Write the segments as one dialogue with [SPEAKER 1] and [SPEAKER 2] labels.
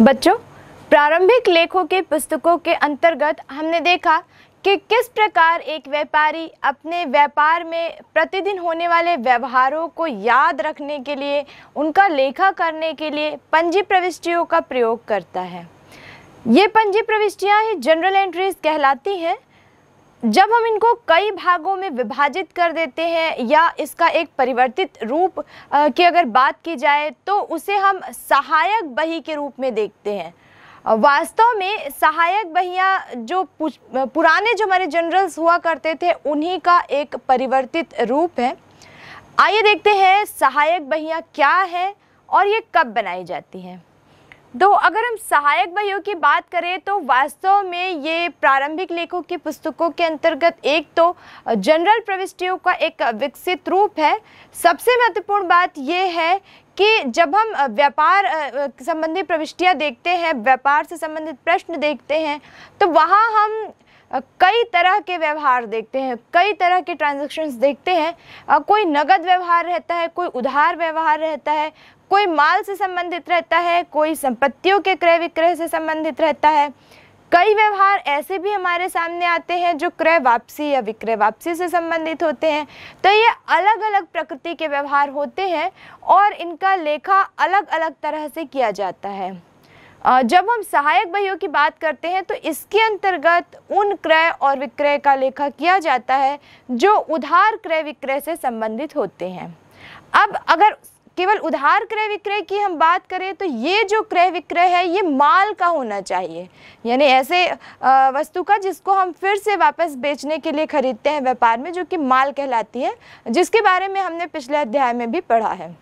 [SPEAKER 1] बच्चों प्रारंभिक लेखों के पुस्तकों के अंतर्गत हमने देखा कि किस प्रकार एक व्यापारी अपने व्यापार में प्रतिदिन होने वाले व्यवहारों को याद रखने के लिए उनका लेखा करने के लिए पंजी प्रविष्टियों का प्रयोग करता है ये पंजी प्रविष्टियाँ ही जनरल एंट्रीज कहलाती हैं जब हम इनको कई भागों में विभाजित कर देते हैं या इसका एक परिवर्तित रूप की अगर बात की जाए तो उसे हम सहायक बही के रूप में देखते हैं वास्तव में सहायक बहियाँ जो पुराने जो हमारे जनरल्स हुआ करते थे उन्हीं का एक परिवर्तित रूप है आइए देखते हैं सहायक बहियाँ क्या है और ये कब बनाई जाती हैं तो अगर हम सहायक भाइयों की बात करें तो वास्तव में ये प्रारंभिक लेखों की पुस्तकों के अंतर्गत एक तो जनरल प्रविष्टियों का एक विकसित रूप है सबसे महत्वपूर्ण बात यह है कि जब हम व्यापार संबंधी प्रविष्टियाँ देखते हैं व्यापार से संबंधित प्रश्न देखते हैं तो वहाँ हम कई तरह के व्यवहार देखते हैं कई तरह के ट्रांजैक्शंस देखते हैं कोई नगद व्यवहार रहता है कोई उधार व्यवहार रहता है कोई माल से संबंधित रहता है कोई संपत्तियों के क्रय विक्रय से संबंधित रहता है कई व्यवहार ऐसे भी हमारे सामने आते हैं जो क्रय वापसी या विक्रय वापसी से संबंधित होते हैं तो ये अलग अलग प्रकृति के व्यवहार होते हैं और इनका लेखा अलग अलग तरह से किया जाता है जब हम सहायक बहियों की बात करते हैं तो इसके अंतर्गत उन क्रय और विक्रय का लेखा किया जाता है जो उधार क्रय विक्रय से संबंधित होते हैं अब अगर केवल उधार क्रय विक्रय की हम बात करें तो ये जो क्रय विक्रय है ये माल का होना चाहिए यानी ऐसे वस्तु का जिसको हम फिर से वापस बेचने के लिए खरीदते हैं व्यापार में जो कि माल कहलाती है जिसके बारे में हमने पिछले अध्याय में भी पढ़ा है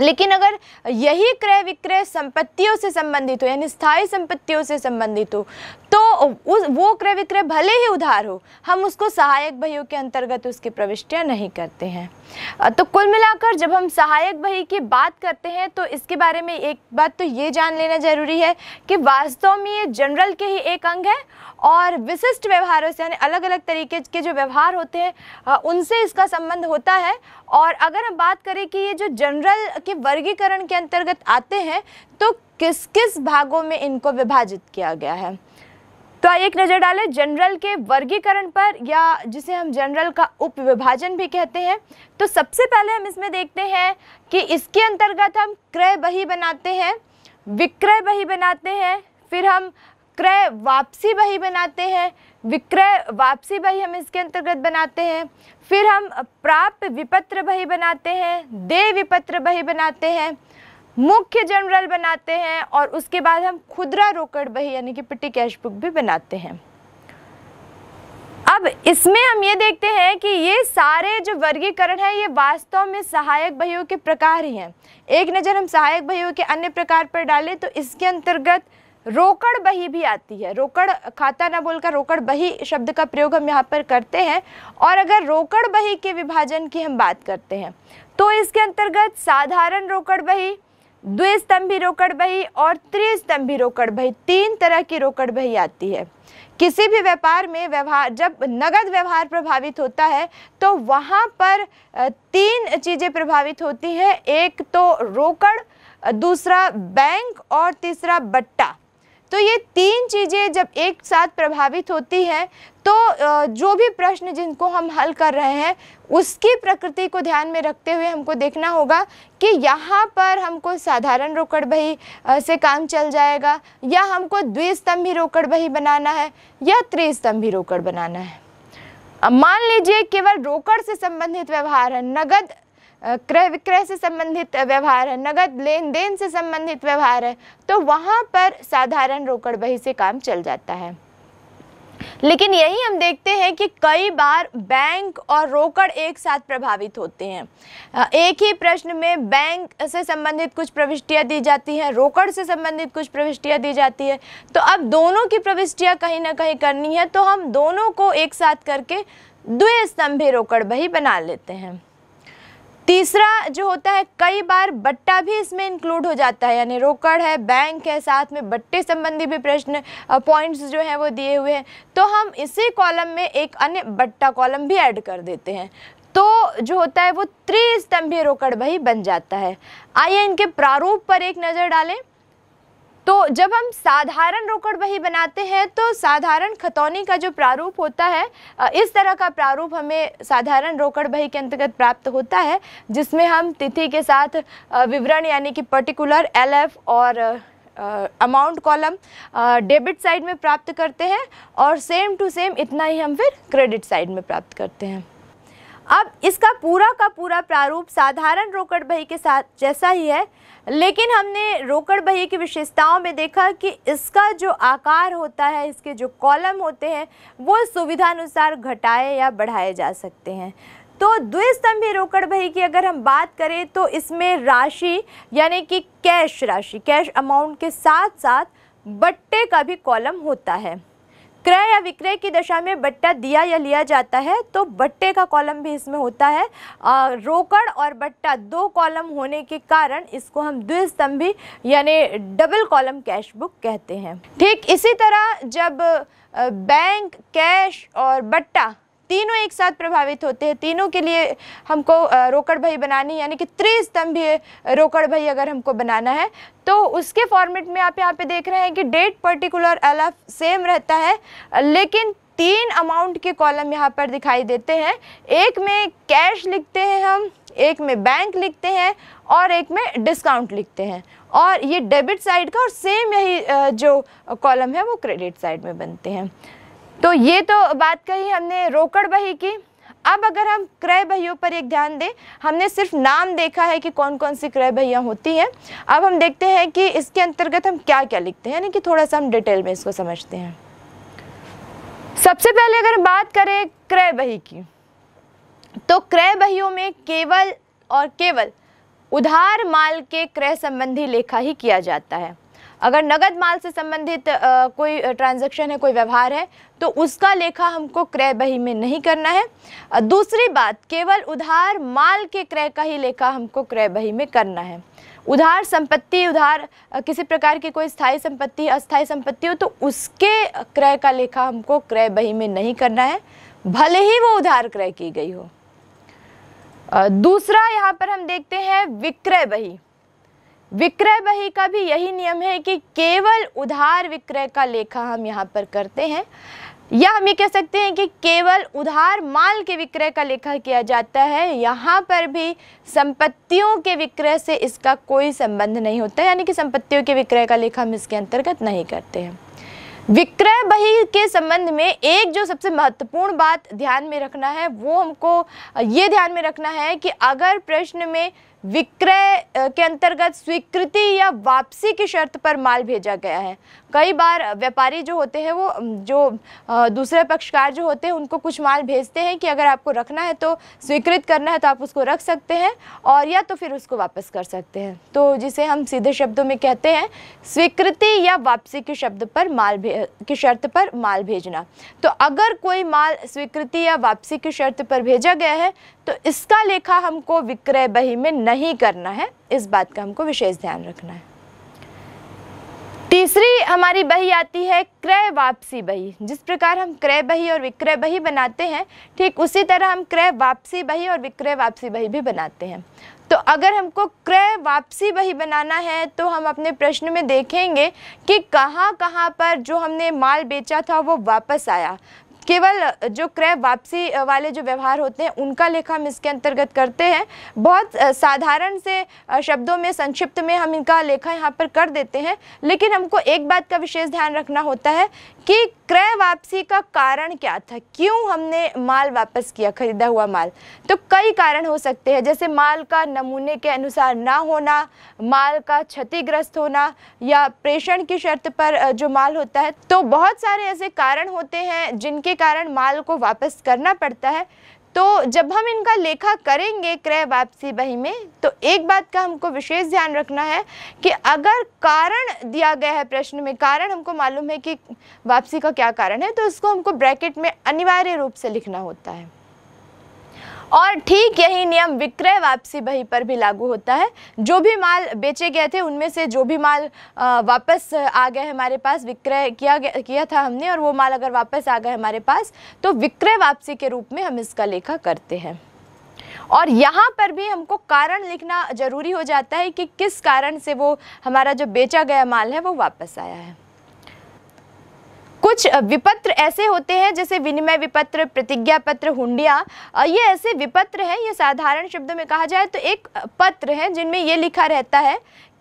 [SPEAKER 1] लेकिन अगर यही क्रय विक्रय संपत्तियों से संबंधित हो यानी स्थायी संपत्तियों से संबंधित हो तो वो क्रय विक्रय भले ही उधार हो हम उसको सहायक बहियों के अंतर्गत उसकी प्रविष्टियाँ नहीं करते हैं तो कुल मिलाकर जब हम सहायक बही की बात करते हैं तो इसके बारे में एक बात तो ये जान लेना ज़रूरी है कि वास्तव में ये जनरल के ही एक अंग है और विशिष्ट व्यवहारों से यानी अलग अलग तरीके के जो व्यवहार होते हैं उनसे इसका संबंध होता है और अगर हम बात करें कि ये जो जनरल के वर्गीकरण के अंतर्गत आते हैं तो किस किस भागों में इनको विभाजित किया गया है तो आइए एक नज़र डालें जनरल के वर्गीकरण पर या जिसे हम जनरल का उप विभाजन भी कहते हैं तो सबसे पहले हम इसमें देखते हैं कि इसके अंतर्गत हम क्रय बही बनाते हैं विक्रय बही बनाते हैं फिर हम क्रय वापसी बही बनाते हैं विक्रय वापसी बही हम इसके अंतर्गत बनाते हैं फिर हम प्राप्त विपत्र बही बनाते हैं देय विपत्र बही बनाते हैं मुख्य जनरल बनाते हैं और उसके बाद हम खुदरा रोकड़ बही यानी कि पिट्टी कैश बुक भी बनाते हैं अब इसमें हम ये देखते हैं कि ये सारे जो वर्गीकरण है ये वास्तव में सहायक बहियों के प्रकार ही हैं एक नज़र हम सहायक बहियों के अन्य प्रकार पर डालें तो इसके अंतर्गत रोकड़ बही भी आती है रोकड़ खाता ना बोलकर रोकड़ बही शब्द का प्रयोग हम यहाँ पर करते हैं और अगर रोकड़ बही के विभाजन की हम बात करते हैं तो इसके अंतर्गत साधारण रोकड़ बही द्विस्तंभी रोकड़ बही और त्रिस्तंभी रोकड़ बही तीन तरह की रोकड़ बही आती है किसी भी व्यापार में व्यवहार जब नगद व्यवहार प्रभावित होता है तो वहाँ पर तीन चीज़ें प्रभावित होती हैं एक तो रोकड़ दूसरा बैंक और तीसरा बट्टा तो ये तीन चीज़ें जब एक साथ प्रभावित होती हैं तो जो भी प्रश्न जिनको हम हल कर रहे हैं उसकी प्रकृति को ध्यान में रखते हुए हमको देखना होगा कि यहाँ पर हमको साधारण रोकड़ बही से काम चल जाएगा या हमको द्विस्तंभी रोकड़ बही बनाना है या त्रिस्तंभी रोकड़ बनाना है मान लीजिए केवल रोकड़ से संबंधित व्यवहार है नगद क्रय विक्रय से संबंधित व्यवहार है नगद लेन देन से संबंधित व्यवहार है तो वहाँ पर साधारण रोकड़ बही से काम चल जाता है लेकिन यही हम देखते हैं कि कई बार बैंक और रोकड़ एक साथ प्रभावित होते हैं एक ही प्रश्न में बैंक से संबंधित कुछ प्रविष्टियां दी जाती हैं रोकड़ से संबंधित कुछ प्रविष्टियां दी जाती है तो अब दोनों की प्रविष्टियां कहीं ना कहीं करनी है तो हम दोनों को एक साथ करके स्तंभी रोकड़ बही बना लेते हैं तीसरा जो होता है कई बार बट्टा भी इसमें इंक्लूड हो जाता है यानी रोकड़ है बैंक है साथ में बट्टे संबंधी भी प्रश्न पॉइंट्स जो हैं वो दिए हुए हैं तो हम इसी कॉलम में एक अन्य बट्टा कॉलम भी ऐड कर देते हैं तो जो होता है वो त्रिस्तंभीय रोकड़ भाई बन जाता है आइए इनके प्रारूप पर एक नज़र डालें तो जब हम साधारण रोकड़ बही बनाते हैं तो साधारण खतौनी का जो प्रारूप होता है इस तरह का प्रारूप हमें साधारण रोकड़ बही के अंतर्गत प्राप्त होता है जिसमें हम तिथि के साथ विवरण यानी कि पर्टिकुलर एलएफ और अमाउंट कॉलम डेबिट साइड में प्राप्त करते हैं और सेम टू सेम इतना ही हम फिर क्रेडिट साइड में प्राप्त करते हैं अब इसका पूरा का पूरा प्रारूप साधारण रोकड़ बही के साथ जैसा ही है लेकिन हमने रोकड़ बही की विशेषताओं में देखा कि इसका जो आकार होता है इसके जो कॉलम होते हैं वो सुविधानुसार घटाए या बढ़ाए जा सकते हैं तो द्विस्तंभी रोकड़ बही की अगर हम बात करें तो इसमें राशि यानी कि कैश राशि कैश अमाउंट के साथ साथ बट्टे का भी कॉलम होता है क्रय या विक्रय की दशा में बट्टा दिया या लिया जाता है तो बट्टे का कॉलम भी इसमें होता है रोकड़ और बट्टा दो कॉलम होने के कारण इसको हम द्विस्तंभी यानी डबल कॉलम कैश बुक कहते हैं ठीक इसी तरह जब बैंक कैश और बट्टा तीनों एक साथ प्रभावित होते हैं तीनों के लिए हमको रोकड़ भई बनानी यानी कि त्रिस्तंभीय रोकड़ भई अगर हमको बनाना है तो उसके फॉर्मेट में आप यहाँ पे देख रहे हैं कि डेट पर्टिकुलर अलाफ सेम रहता है लेकिन तीन अमाउंट के कॉलम यहाँ पर दिखाई देते हैं एक में कैश लिखते हैं हम एक में बैंक लिखते हैं और एक में डिस्काउंट लिखते हैं और ये डेबिट साइड का और सेम यही जो कॉलम है वो क्रेडिट साइड में बनते हैं तो ये तो बात कही हमने रोकड़ बही की अब अगर हम क्रय बहियों पर एक ध्यान दें हमने सिर्फ नाम देखा है कि कौन कौन सी क्रय बहियाँ होती हैं अब हम देखते हैं कि इसके अंतर्गत हम क्या क्या लिखते हैं यानी कि थोड़ा सा हम डिटेल में इसको समझते हैं सबसे पहले अगर बात करें क्रय बही की तो क्रय बहियों में केवल और केवल उधार माल के क्रय संबंधी लेखा ही किया जाता है अगर नगद माल से संबंधित कोई ट्रांजैक्शन है कोई व्यवहार है तो उसका लेखा हमको क्रय बही में नहीं करना है दूसरी बात केवल उधार माल के क्रय का ही लेखा हमको क्रय बही में करना है उधार संपत्ति उधार किसी प्रकार की कोई स्थायी संपत्ति अस्थायी संपत्ति हो तो उसके क्रय का लेखा हमको क्रय बही में नहीं करना है भले ही वो उधार क्रय की गई हो दूसरा यहाँ पर हम देखते हैं विक्रय बही विक्रय बही का भी यही नियम है कि केवल उधार विक्रय का लेखा हम यहाँ पर करते हैं या हम ये कह सकते हैं कि केवल उधार माल के विक्रय का लेखा किया जाता है यहाँ पर भी संपत्तियों के विक्रय से इसका कोई संबंध नहीं होता यानी कि संपत्तियों के विक्रय का लेखा हम इसके अंतर्गत नहीं करते हैं विक्रय बही के संबंध में एक जो सबसे महत्वपूर्ण बात ध्यान में रखना है वो हमको ये ध्यान में रखना है कि अगर प्रश्न में विक्रय के अंतर्गत स्वीकृति या वापसी की शर्त पर माल भेजा गया है कई बार व्यापारी जो होते हैं वो जो दूसरे पक्षकार जो होते हैं उनको कुछ माल भेजते हैं कि अगर आपको रखना है तो स्वीकृत करना है तो आप उसको रख सकते हैं और या तो फिर उसको वापस कर सकते हैं तो जिसे हम सीधे शब्दों में कहते हैं स्वीकृति या वापसी के शब्द पर माल की शर्त पर माल भेजना तो अगर कोई माल स्वीकृति या वापसी की शर्त पर भेजा गया है तो इसका लेखा हमको विक्रय बही में नहीं करना है इस बात का हमको विशेष ध्यान रखना है तीसरी हमारी बही आती है क्रय वापसी बही जिस प्रकार हम क्रय बही और विक्रय बही बनाते हैं ठीक उसी तरह हम क्रय वापसी बही और विक्रय वापसी बही भी बनाते हैं तो अगर हमको क्रय वापसी बही बनाना है तो हम अपने प्रश्न में देखेंगे कि कहाँ कहाँ पर जो हमने माल बेचा था वो वापस आया केवल जो क्रय वापसी वाले जो व्यवहार होते हैं उनका लेखा हम इसके अंतर्गत करते हैं बहुत साधारण से शब्दों में संक्षिप्त में हम इनका लेखा यहाँ पर कर देते हैं लेकिन हमको एक बात का विशेष ध्यान रखना होता है कि क्रय वापसी का कारण क्या था क्यों हमने माल वापस किया खरीदा हुआ माल तो कई कारण हो सकते हैं जैसे माल का नमूने के अनुसार ना होना माल का क्षतिग्रस्त होना या प्रेषण की शर्त पर जो माल होता है तो बहुत सारे ऐसे कारण होते हैं जिनके कारण माल को वापस करना पड़ता है तो जब हम इनका लेखा करेंगे क्रय वापसी बही में तो एक बात का हमको विशेष ध्यान रखना है कि अगर कारण दिया गया है प्रश्न में कारण हमको मालूम है कि वापसी का क्या कारण है तो उसको हमको ब्रैकेट में अनिवार्य रूप से लिखना होता है और ठीक यही नियम विक्रय वापसी बही पर भी लागू होता है जो भी माल बेचे गए थे उनमें से जो भी माल वापस आ गए हमारे पास विक्रय किया किया था हमने और वो माल अगर वापस आ गए हमारे पास तो विक्रय वापसी के रूप में हम इसका लेखा करते हैं और यहाँ पर भी हमको कारण लिखना ज़रूरी हो जाता है कि किस कारण से वो हमारा जो बेचा गया माल है वो वापस आया है कुछ विपत्र ऐसे होते हैं जैसे विनिमय विपत्र प्रतिज्ञा पत्र हुंडिया ये ऐसे विपत्र हैं ये साधारण शब्दों में कहा जाए तो एक पत्र है जिनमें ये लिखा रहता है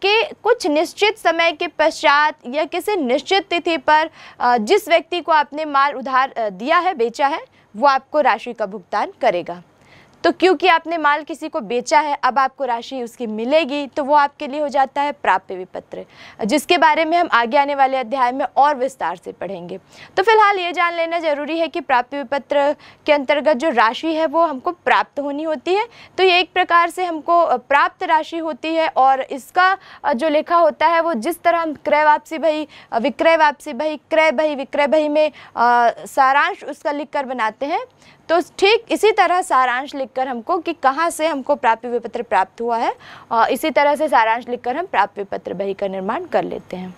[SPEAKER 1] कि कुछ निश्चित समय के पश्चात या किसी निश्चित तिथि पर जिस व्यक्ति को आपने माल उधार दिया है बेचा है वो आपको राशि का भुगतान करेगा तो क्योंकि आपने माल किसी को बेचा है अब आपको राशि उसकी मिलेगी तो वो आपके लिए हो जाता है प्राप्य विपत्र जिसके बारे में हम आगे आने वाले अध्याय में और विस्तार से पढ़ेंगे तो फिलहाल ये जान लेना ज़रूरी है कि प्राप्य विपत्र के अंतर्गत जो राशि है वो हमको प्राप्त होनी होती है तो ये एक प्रकार से हमको प्राप्त राशि होती है और इसका जो लेखा होता है वो जिस तरह हम क्रय वापसी भाई विक्रय वापसी भाई क्रय भाई विक्रय भाई में सारांश उसका लिख कर बनाते हैं तो ठीक इसी तरह सारांश लिखकर हमको कि कहाँ से हमको प्राप्य पत्र प्राप्त हुआ है और इसी तरह से सारांश लिखकर हम प्राप्य पत्र बही का निर्माण कर लेते हैं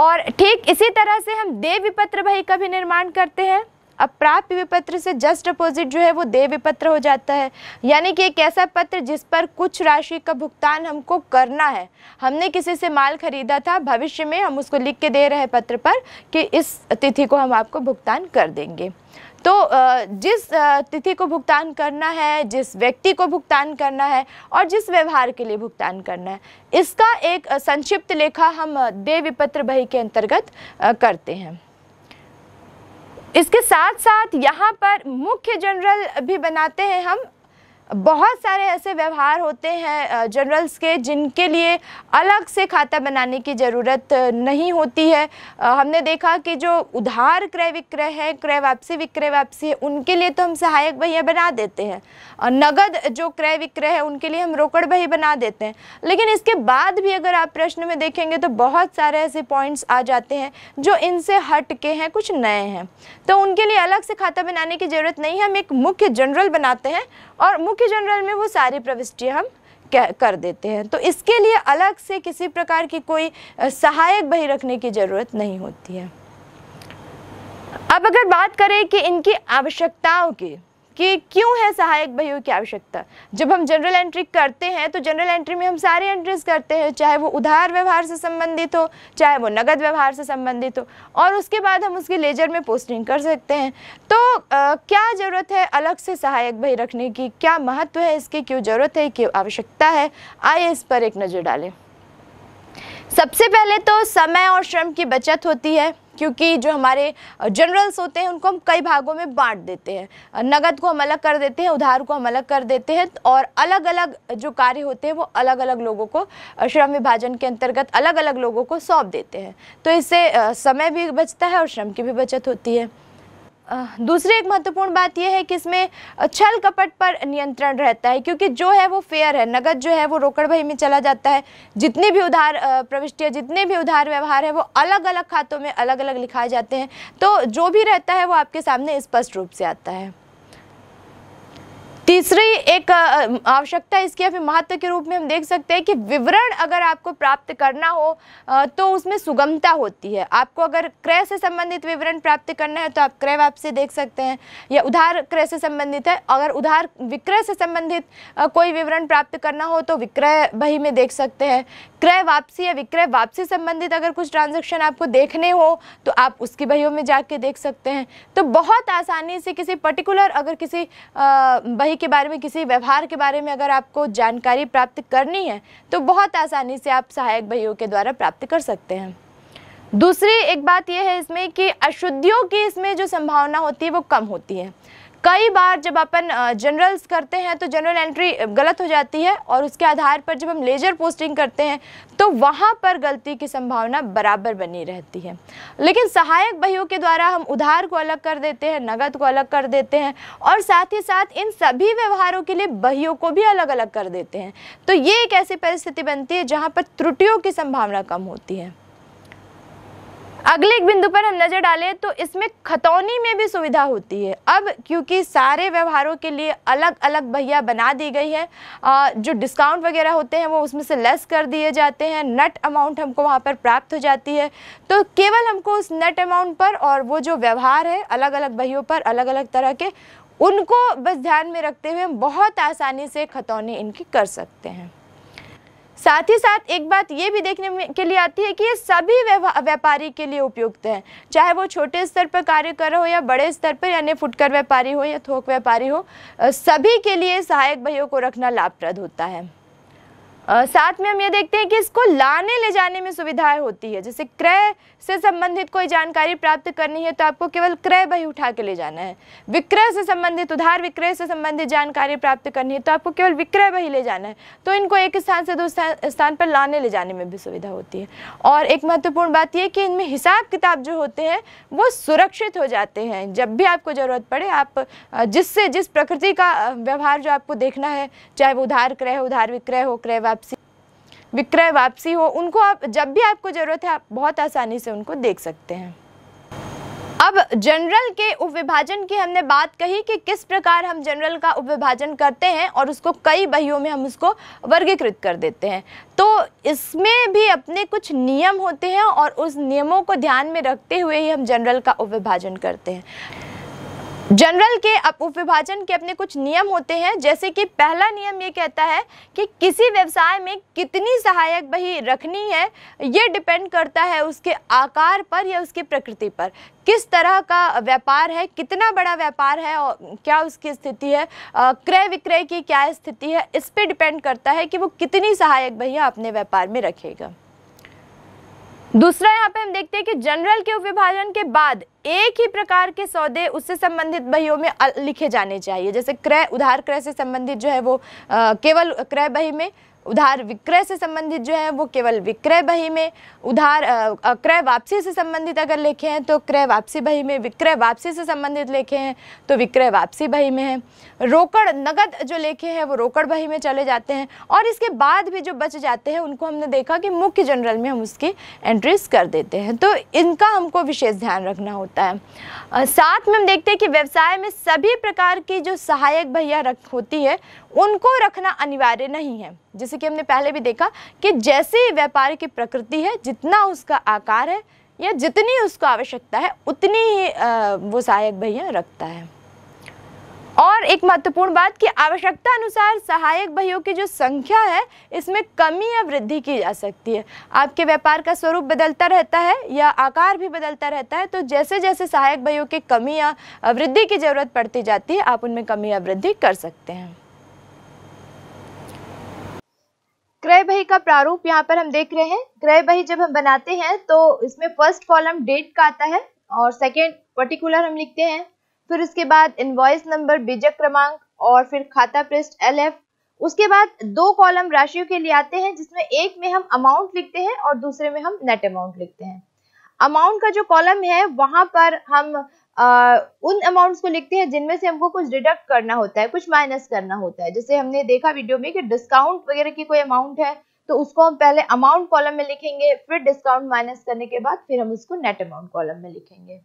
[SPEAKER 1] और ठीक इसी तरह से हम देव विपत्र बही का भी निर्माण करते हैं अब प्राप्त विपत्र से जस्ट अपोजिट जो है वो देव विपत्र हो जाता है यानी कि एक ऐसा पत्र जिस पर कुछ राशि का भुगतान हमको करना है हमने किसी से माल खरीदा था भविष्य में हम उसको लिख के दे रहे पत्र पर कि इस तिथि को हम आपको भुगतान कर देंगे तो जिस तिथि को भुगतान करना है जिस व्यक्ति को भुगतान करना है और जिस व्यवहार के लिए भुगतान करना है इसका एक संक्षिप्त लेखा हम देय पत्र बही के अंतर्गत करते हैं इसके साथ साथ यहाँ पर मुख्य जनरल भी बनाते हैं हम बहुत सारे ऐसे व्यवहार होते हैं जनरल्स के जिनके लिए अलग से खाता बनाने की ज़रूरत नहीं होती है हमने देखा कि जो उधार क्रय विक्रय है क्रय वापसी विक्रय वापसी है उनके लिए तो हम सहायक भैया बना देते हैं और नगद जो क्रय विक्रय है उनके लिए हम रोकड़ बही बना देते हैं लेकिन इसके बाद भी अगर आप प्रश्न में देखेंगे तो बहुत सारे ऐसे पॉइंट्स आ जाते हैं जो इनसे हट के हैं कुछ नए हैं तो उनके लिए अलग से खाता बनाने की ज़रूरत नहीं है हम एक मुख्य जनरल बनाते हैं और मुख्य जनरल में वो सारी प्रविष्टि हम कर देते हैं तो इसके लिए अलग से किसी प्रकार की कोई सहायक बही रखने की ज़रूरत नहीं होती है अब अगर बात करें कि इनकी आवश्यकताओं की कि क्यों है सहायक बहियों की आवश्यकता जब हम जनरल एंट्री करते हैं तो जनरल एंट्री में हम सारी एंट्रीज करते हैं चाहे वो उधार व्यवहार से संबंधित हो चाहे वो नगद व्यवहार से संबंधित हो और उसके बाद हम उसकी लेजर में पोस्टिंग कर सकते हैं तो आ, क्या ज़रूरत है अलग से सहायक बही रखने की क्या महत्व है इसकी क्यों ज़रूरत है क्यों आवश्यकता है आइए इस पर एक नज़र डालें सबसे पहले तो समय और श्रम की बचत होती है क्योंकि जो हमारे जनरल्स होते हैं उनको हम कई भागों में बांट देते हैं नगद को हम अलग कर देते हैं उधार को हम अलग कर देते हैं और अलग अलग जो कार्य होते हैं वो अलग अलग लोगों को श्रम विभाजन के अंतर्गत अलग अलग लोगों को सौंप देते हैं तो इससे समय भी बचता है और श्रम की भी बचत होती है दूसरी एक महत्वपूर्ण बात यह है कि इसमें छल कपट पर नियंत्रण रहता है क्योंकि जो है वो फेयर है नगद जो है वो रोकड़ भाई में चला जाता है जितनी भी उधार प्रविष्टियाँ जितने भी उधार व्यवहार है वो अलग अलग खातों में अलग अलग लिखाए जाते हैं तो जो भी रहता है वो आपके सामने स्पष्ट रूप से आता है तीसरी एक आवश्यकता इसकी अभी महत्व के रूप में हम देख सकते हैं कि विवरण अगर आपको प्राप्त करना हो तो उसमें सुगमता होती है आपको अगर क्रय से संबंधित विवरण प्राप्त करना है तो आप क्रय वापसी देख सकते हैं या उधार क्रय से संबंधित है अगर उधार विक्रय से संबंधित कोई विवरण प्राप्त करना हो तो विक्रय बही में देख सकते हैं क्रय वापसी या विक्रय वापसी संबंधित अगर कुछ ट्रांजैक्शन आपको देखने हो तो आप उसकी बहियों में जाके देख सकते हैं तो बहुत आसानी से किसी पर्टिकुलर अगर किसी बही के बारे में किसी व्यवहार के बारे में अगर आपको जानकारी प्राप्त करनी है तो बहुत आसानी से आप सहायक बहियों के द्वारा प्राप्त कर सकते हैं दूसरी एक बात यह है इसमें कि अशुद्धियों की इसमें जो संभावना होती है वो कम होती है कई बार जब अपन जनरल्स करते हैं तो जनरल एंट्री गलत हो जाती है और उसके आधार पर जब हम लेजर पोस्टिंग करते हैं तो वहाँ पर गलती की संभावना बराबर बनी रहती है लेकिन सहायक बहियों के द्वारा हम उधार को अलग कर देते हैं नगद को अलग कर देते हैं और साथ ही साथ इन सभी व्यवहारों के लिए बहियों को भी अलग अलग कर देते हैं तो ये एक ऐसी परिस्थिति बनती है जहाँ पर त्रुटियों की संभावना कम होती है अगले एक बिंदु पर हम नज़र डालें तो इसमें खतौनी में भी सुविधा होती है अब क्योंकि सारे व्यवहारों के लिए अलग अलग भैया बना दी गई है जो डिस्काउंट वगैरह होते हैं वो उसमें से लेस कर दिए जाते हैं नट अमाउंट हमको वहाँ पर प्राप्त हो जाती है तो केवल हमको उस नट अमाउंट पर और वो जो व्यवहार है अलग अलग भैयों पर अलग अलग तरह के उनको बस ध्यान में रखते हुए हम बहुत आसानी से खतौनी इनकी कर सकते हैं साथ ही साथ एक बात ये भी देखने के लिए आती है कि ये सभी व्यापारी के लिए उपयुक्त है चाहे वो छोटे स्तर पर कार्य कर रहे हो या बड़े स्तर पर यानी फुटकर व्यापारी हो या थोक व्यापारी हो सभी के लिए सहायक बहियों को रखना लाभप्रद होता है साथ में हम ये देखते हैं कि इसको लाने ले जाने में सुविधाएं होती है जैसे क्रय से संबंधित कोई जानकारी प्राप्त करनी है तो आपको केवल क्रय वही उठा के ले जाना है विक्रय से संबंधित उधार विक्रय से संबंधित जानकारी प्राप्त करनी है तो आपको केवल विक्रय वही ले जाना है तो इनको एक स्थान से दूसरे स्थान पर लाने ले जाने में भी सुविधा होती है और एक महत्वपूर्ण बात यह कि इनमें हिसाब किताब जो होते हैं वो सुरक्षित हो जाते हैं जब भी आपको ज़रूरत पड़े आप जिससे जिस प्रकृति का व्यवहार जो आपको देखना है चाहे वो उधार क्रय उधार विक्रय हो क्रय वाप विक्रय वापसी हो उनको आप जब भी आपको ज़रूरत है आप बहुत आसानी से उनको देख सकते हैं अब जनरल के उपविभाजन की हमने बात कही कि किस प्रकार हम जनरल का उपविभाजन करते हैं और उसको कई बहियों में हम उसको वर्गीकृत कर देते हैं तो इसमें भी अपने कुछ नियम होते हैं और उस नियमों को ध्यान में रखते हुए ही हम जनरल का उपविभाजन करते हैं जनरल के उपविभाजन के अपने कुछ नियम होते हैं जैसे कि पहला नियम ये कहता है कि किसी व्यवसाय में कितनी सहायक बही रखनी है ये डिपेंड करता है उसके आकार पर या उसकी प्रकृति पर किस तरह का व्यापार है कितना बड़ा व्यापार है और क्या उसकी स्थिति है क्रय विक्रय की क्या स्थिति है इस पर डिपेंड करता है कि वो कितनी सहायक बहियाँ अपने व्यापार में रखेगा दूसरा यहाँ पे हम देखते हैं कि जनरल के विभाजन के बाद एक ही प्रकार के सौदे उससे संबंधित बहियों में लिखे जाने चाहिए जैसे क्रय उधार क्रय से संबंधित जो है वो आ, केवल क्रय बही में उधार विक्रय से संबंधित जो है वो केवल विक्रय बही में उधार क्रय वापसी से संबंधित अगर लिखे हैं तो क्रय वापसी बही में विक्रय वापसी से संबंधित लेखे हैं तो विक्रय वापसी बही में है रोकड़ नगद जो लेखे हैं वो रोकड़ बही में चले जाते हैं और इसके बाद भी जो बच जाते हैं उनको हमने देखा कि मुख्य जनरल में हम उसकी एंट्रीज कर देते हैं तो इनका हमको विशेष ध्यान रखना होता है साथ में हम देखते हैं कि व्यवसाय में सभी प्रकार की जो सहायक भैया रख होती है उनको रखना अनिवार्य नहीं है जैसे कि हमने पहले भी देखा कि जैसे व्यापार की प्रकृति है जितना उसका आकार है या जितनी उसको आवश्यकता है उतनी ही वो सहायक भैया रखता है और एक महत्वपूर्ण बात कि आवश्यकता अनुसार सहायक भाइयों की जो संख्या है इसमें कमी या वृद्धि की जा सकती है आपके व्यापार का स्वरूप बदलता रहता है या आकार भी बदलता रहता है तो जैसे जैसे सहायक भाइयों की कमी या वृद्धि की ज़रूरत पड़ती जाती है आप उनमें कमी या वृद्धि कर सकते हैं क्रय बही का प्रारूप यहाँ पर हम देख रहे हैं क्रय बही जब हम बनाते हैं तो इसमें फर्स्ट कॉलम डेट का आता है और सेकेंड पर्टिकुलर हम लिखते हैं फिर उसके बाद इनवॉइस नंबर बीजक क्रमांक और फिर खाता पृष्ठ एल उसके बाद दो कॉलम राशियों के लिए आते हैं जिसमें एक में हम अमाउंट लिखते हैं और दूसरे में हम नेट अमाउंट लिखते हैं अमाउंट का जो कॉलम है वहां पर हम आ, उन अमाउंट्स को लिखते हैं जिनमें से हमको कुछ डिडक्ट करना होता है कुछ माइनस करना होता है जैसे हमने देखा वीडियो में कि डिस्काउंट वगैरह की कोई अमाउंट है तो उसको हम पहले अमाउंट कॉलम में लिखेंगे फिर डिस्काउंट माइनस करने के बाद फिर हम उसको नेट अमाउंट कॉलम में लिखेंगे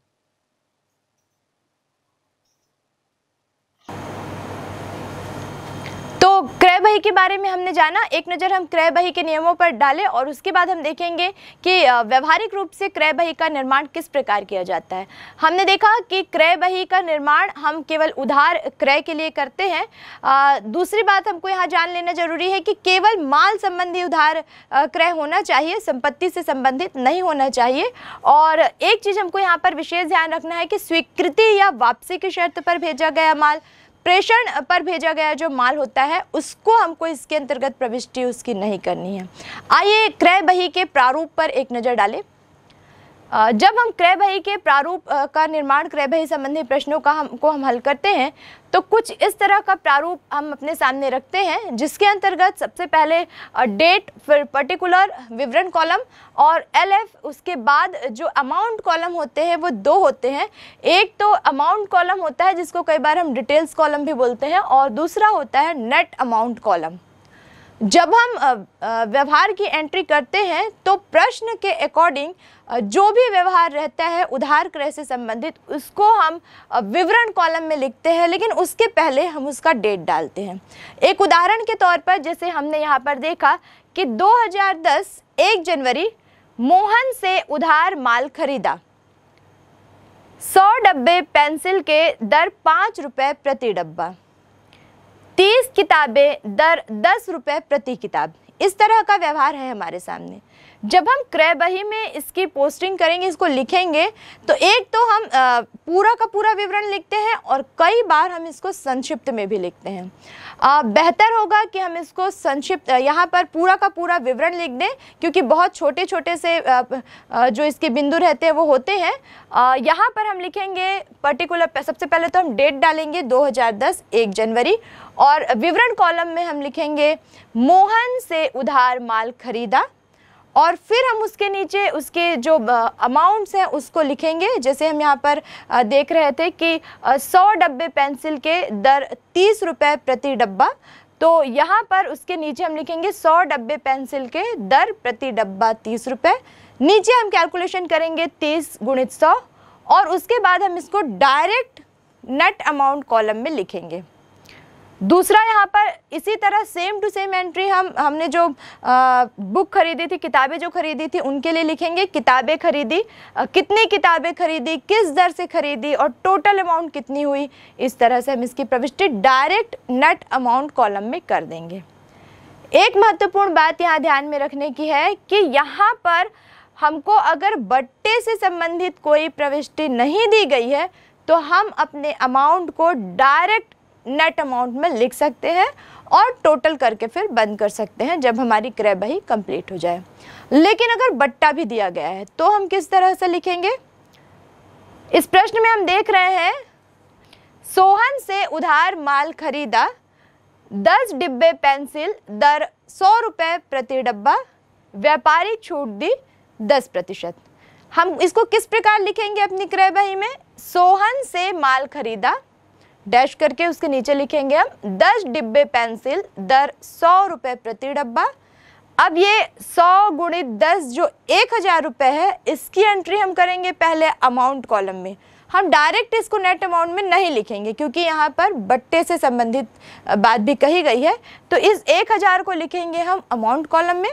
[SPEAKER 1] क्रय बही के बारे में हमने जाना एक नज़र हम क्रय बही के नियमों पर डालें और उसके बाद हम देखेंगे कि व्यवहारिक रूप से क्रय बही का निर्माण किस प्रकार किया जाता है हमने देखा कि क्रय बही का निर्माण हम केवल उधार क्रय के लिए करते हैं आ, दूसरी बात हमको यहाँ जान लेना जरूरी है कि केवल माल संबंधी उधार क्रय होना चाहिए संपत्ति से संबंधित नहीं होना चाहिए और एक चीज़ हमको यहाँ पर विशेष ध्यान रखना है कि स्वीकृति या वापसी की शर्त पर भेजा गया माल प्रेषण पर भेजा गया जो माल होता है उसको हमको इसके अंतर्गत प्रविष्टि उसकी नहीं करनी है आइए क्रय बही के प्रारूप पर एक नज़र डालें जब हम क्रय बही के प्रारूप का निर्माण क्रय बही संबंधी प्रश्नों का हम को हम हल करते हैं तो कुछ इस तरह का प्रारूप हम अपने सामने रखते हैं जिसके अंतर्गत सबसे पहले डेट फिर पर्टिकुलर विवरण कॉलम और एफ उसके बाद जो अमाउंट कॉलम होते हैं वो दो होते हैं एक तो अमाउंट कॉलम होता है जिसको कई बार हम डिटेल्स कॉलम भी बोलते हैं और दूसरा होता है नेट अमाउंट कॉलम जब हम व्यवहार की एंट्री करते हैं तो प्रश्न के अकॉर्डिंग जो भी व्यवहार रहता है उधार क्रय से संबंधित उसको हम विवरण कॉलम में लिखते हैं लेकिन उसके पहले हम उसका डेट डालते हैं एक उदाहरण के तौर पर जैसे हमने यहाँ पर देखा कि 2010 1 जनवरी मोहन से उधार माल खरीदा सौ डब्बे पेंसिल के दर पाँच रुपये प्रति डब्बा तीस किताबें दर दस रुपये प्रति किताब इस तरह का व्यवहार है हमारे सामने जब हम क्रय बही में इसकी पोस्टिंग करेंगे इसको लिखेंगे तो एक तो हम आ, पूरा का पूरा विवरण लिखते हैं और कई बार हम इसको संक्षिप्त में भी लिखते हैं बेहतर होगा कि हम इसको संक्षिप्त यहाँ पर पूरा का पूरा विवरण लिख दें क्योंकि बहुत छोटे छोटे से आ, जो इसके बिंदु रहते हैं वो होते हैं यहाँ पर हम लिखेंगे पर्टिकुलर सबसे पहले तो हम डेट डालेंगे दो हज़ार जनवरी और विवरण कॉलम में हम लिखेंगे मोहन से उधार माल खरीदा और फिर हम उसके नीचे उसके जो अमाउंट्स हैं उसको लिखेंगे जैसे हम यहाँ पर देख रहे थे कि सौ डब्बे पेंसिल के दर तीस रुपये प्रति डब्बा तो यहाँ पर उसके नीचे हम लिखेंगे सौ डब्बे पेंसिल के दर प्रति डब्बा तीस रुपये नीचे हम कैलकुलेशन करेंगे तीस गुणित सौ और उसके बाद हम इसको डायरेक्ट नेट अमाउंट कॉलम में लिखेंगे दूसरा यहाँ पर इसी तरह सेम टू सेम एंट्री हम हमने जो आ, बुक खरीदी थी किताबें जो खरीदी थी उनके लिए लिखेंगे किताबें खरीदी आ, कितनी किताबें खरीदी किस दर से खरीदी और टोटल अमाउंट कितनी हुई इस तरह से हम इसकी प्रविष्टि डायरेक्ट नेट अमाउंट कॉलम में कर देंगे एक महत्वपूर्ण बात यहाँ ध्यान में रखने की है कि यहाँ पर हमको अगर बट्टे से संबंधित कोई प्रविष्टि नहीं दी गई है तो हम अपने अमाउंट को डायरेक्ट नेट अमाउंट में लिख सकते हैं और टोटल करके फिर बंद कर सकते हैं जब हमारी क्रय बही कंप्लीट हो जाए लेकिन अगर बट्टा भी दिया गया है तो हम किस तरह से लिखेंगे इस प्रश्न में हम देख रहे हैं सोहन से उधार माल खरीदा दस डिब्बे पेंसिल दर सौ रुपये प्रति डब्बा व्यापारी छूट दी दस प्रतिशत हम इसको किस प्रकार लिखेंगे अपनी क्रय बही में सोहन से माल खरीदा डैश करके उसके नीचे लिखेंगे हम दस डिब्बे पेंसिल दर सौ रुपये प्रति डब्बा अब ये सौ गुणित दस जो एक हज़ार रुपये है इसकी एंट्री हम करेंगे पहले अमाउंट कॉलम में हम डायरेक्ट इसको नेट अमाउंट में नहीं लिखेंगे क्योंकि यहाँ पर बट्टे से संबंधित बात भी कही गई है तो इस एक हज़ार को लिखेंगे हम अमाउंट कॉलम में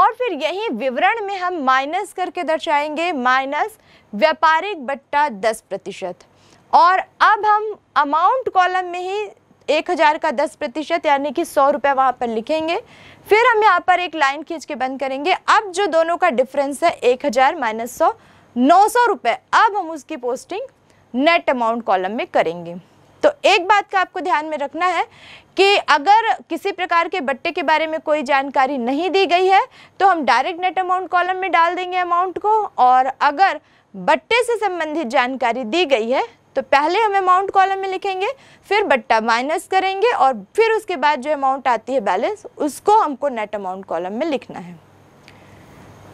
[SPEAKER 1] और फिर यही विवरण में हम माइनस करके दर्शाएंगे माइनस व्यापारिक बट्टा दस प्रतिशत और अब हम अमाउंट कॉलम में ही एक हज़ार का दस प्रतिशत यानी कि सौ रुपये वहाँ पर लिखेंगे फिर हम यहाँ पर एक लाइन खींच के बंद करेंगे अब जो दोनों का डिफरेंस है एक हज़ार माइनस सौ नौ सौ रुपये अब हम उसकी पोस्टिंग नेट अमाउंट कॉलम में करेंगे तो एक बात का आपको ध्यान में रखना है कि अगर किसी प्रकार के बट्टे के बारे में कोई जानकारी नहीं दी गई है तो हम डायरेक्ट नेट अमाउंट कॉलम में डाल देंगे अमाउंट को और अगर बट्टे से संबंधित जानकारी दी गई है तो पहले हम अमाउंट कॉलम में लिखेंगे फिर बट्टा माइनस करेंगे और फिर उसके बाद जो अमाउंट आती है बैलेंस उसको हमको नेट अमाउंट कॉलम में लिखना है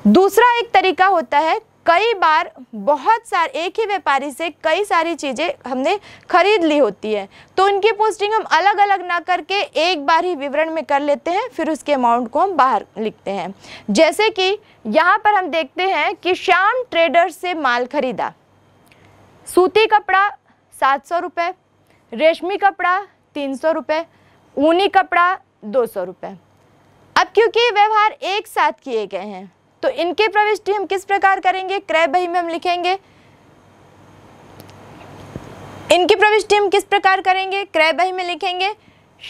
[SPEAKER 1] दूसरा एक तरीका होता है कई बार बहुत सारे एक ही व्यापारी से कई सारी चीज़ें हमने खरीद ली होती है तो उनकी पोस्टिंग हम अलग अलग ना करके एक बार ही विवरण में कर लेते हैं फिर उसके अमाउंट को हम बाहर लिखते हैं जैसे कि यहाँ पर हम देखते हैं कि श्याम ट्रेडर से माल खरीदा सूती कपड़ा सात सौ रुपये रेशमी कपड़ा तीन सौ रुपये ऊनी कपड़ा दो सौ रुपये अब क्योंकि व्यवहार एक साथ किए गए हैं तो इनके प्रविष्टि हम किस प्रकार करेंगे क्रय बही में हम लिखेंगे इनकी प्रविष्टि हम किस प्रकार करेंगे क्रय बही में लिखेंगे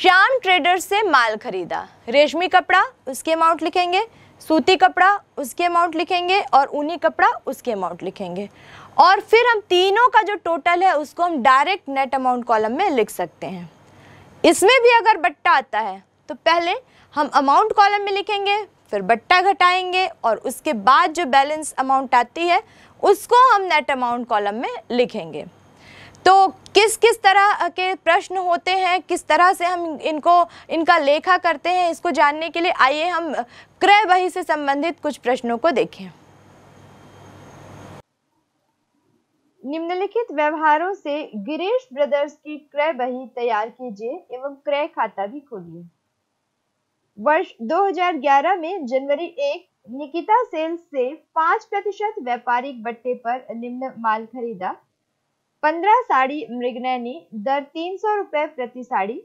[SPEAKER 1] श्याम ट्रेडर्स से माल खरीदा रेशमी कपड़ा उसके अमाउंट लिखेंगे सूती कपड़ा उसके अमाउंट लिखेंगे और ऊनी कपड़ा उसके अमाउंट लिखेंगे और फिर हम तीनों का जो टोटल है उसको हम डायरेक्ट नेट अमाउंट कॉलम में लिख सकते हैं इसमें भी अगर बट्टा आता है तो पहले हम अमाउंट कॉलम में लिखेंगे फिर बट्टा घटाएंगे और उसके बाद जो बैलेंस अमाउंट आती है उसको हम नेट अमाउंट कॉलम में लिखेंगे तो किस किस तरह के प्रश्न होते हैं किस तरह से हम इनको इनका लेखा करते हैं इसको जानने के लिए आइए हम क्रय बही से संबंधित कुछ प्रश्नों को देखें निम्नलिखित व्यवहारों से गिरीश ब्रदर्स की क्रय बही तैयार कीजिए एवं क्रय खाता भी खोलिए वर्ष 2011 में जनवरी 1 निकिता सेल्स से 5 प्रतिशत व्यापारिक बट्टे पर निम्न माल खरीदा 15 साड़ी मृगनैनी दर तीन सौ रुपए प्रति साड़ी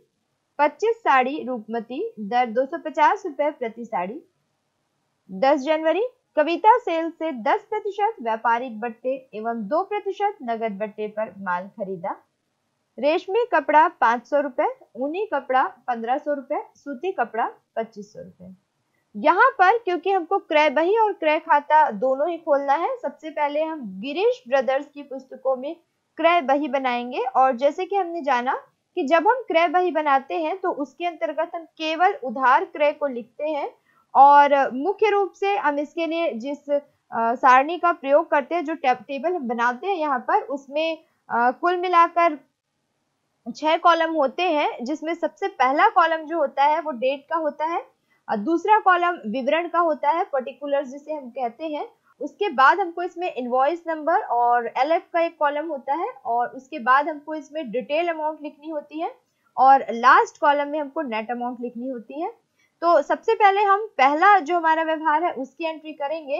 [SPEAKER 1] 25 साड़ी रूपमती दर दो सौ रुपए प्रति साड़ी 10 जनवरी कविता सेल से 10 प्रतिशत व्यापारिक बट्टे एवं 2 प्रतिशत नगद बट्टे पर माल खरीदा रेशमी कपड़ा पांच सौ रुपए ऊनी कपड़ा पंद्रह सौ रुपए सूती कपड़ा पच्चीस सौ रुपए यहाँ पर क्योंकि हमको क्रय बही और क्रय खाता दोनों ही खोलना है सबसे पहले हम गिरीश ब्रदर्स की पुस्तकों में क्रय बही बनाएंगे और जैसे कि हमने जाना कि जब हम क्रय बही बनाते हैं तो उसके अंतर्गत हम केवल उधार क्रय को लिखते हैं और मुख्य रूप से हम इसके लिए जिस सारणी का प्रयोग करते हैं जो टेबल बनाते हैं यहाँ पर उसमें कुल मिलाकर छह कॉलम होते हैं जिसमें सबसे पहला कॉलम जो होता है वो डेट का होता है दूसरा कॉलम विवरण का होता है पर्टिकुलर जिसे हम कहते हैं उसके बाद हमको इसमें इनवॉइस नंबर और एल का एक कॉलम होता है और उसके बाद हमको इसमें डिटेल अमाउंट लिखनी होती है और लास्ट कॉलम में हमको नेट अमाउंट लिखनी होती है तो सबसे पहले हम पहला जो हमारा व्यवहार है उसकी एंट्री करेंगे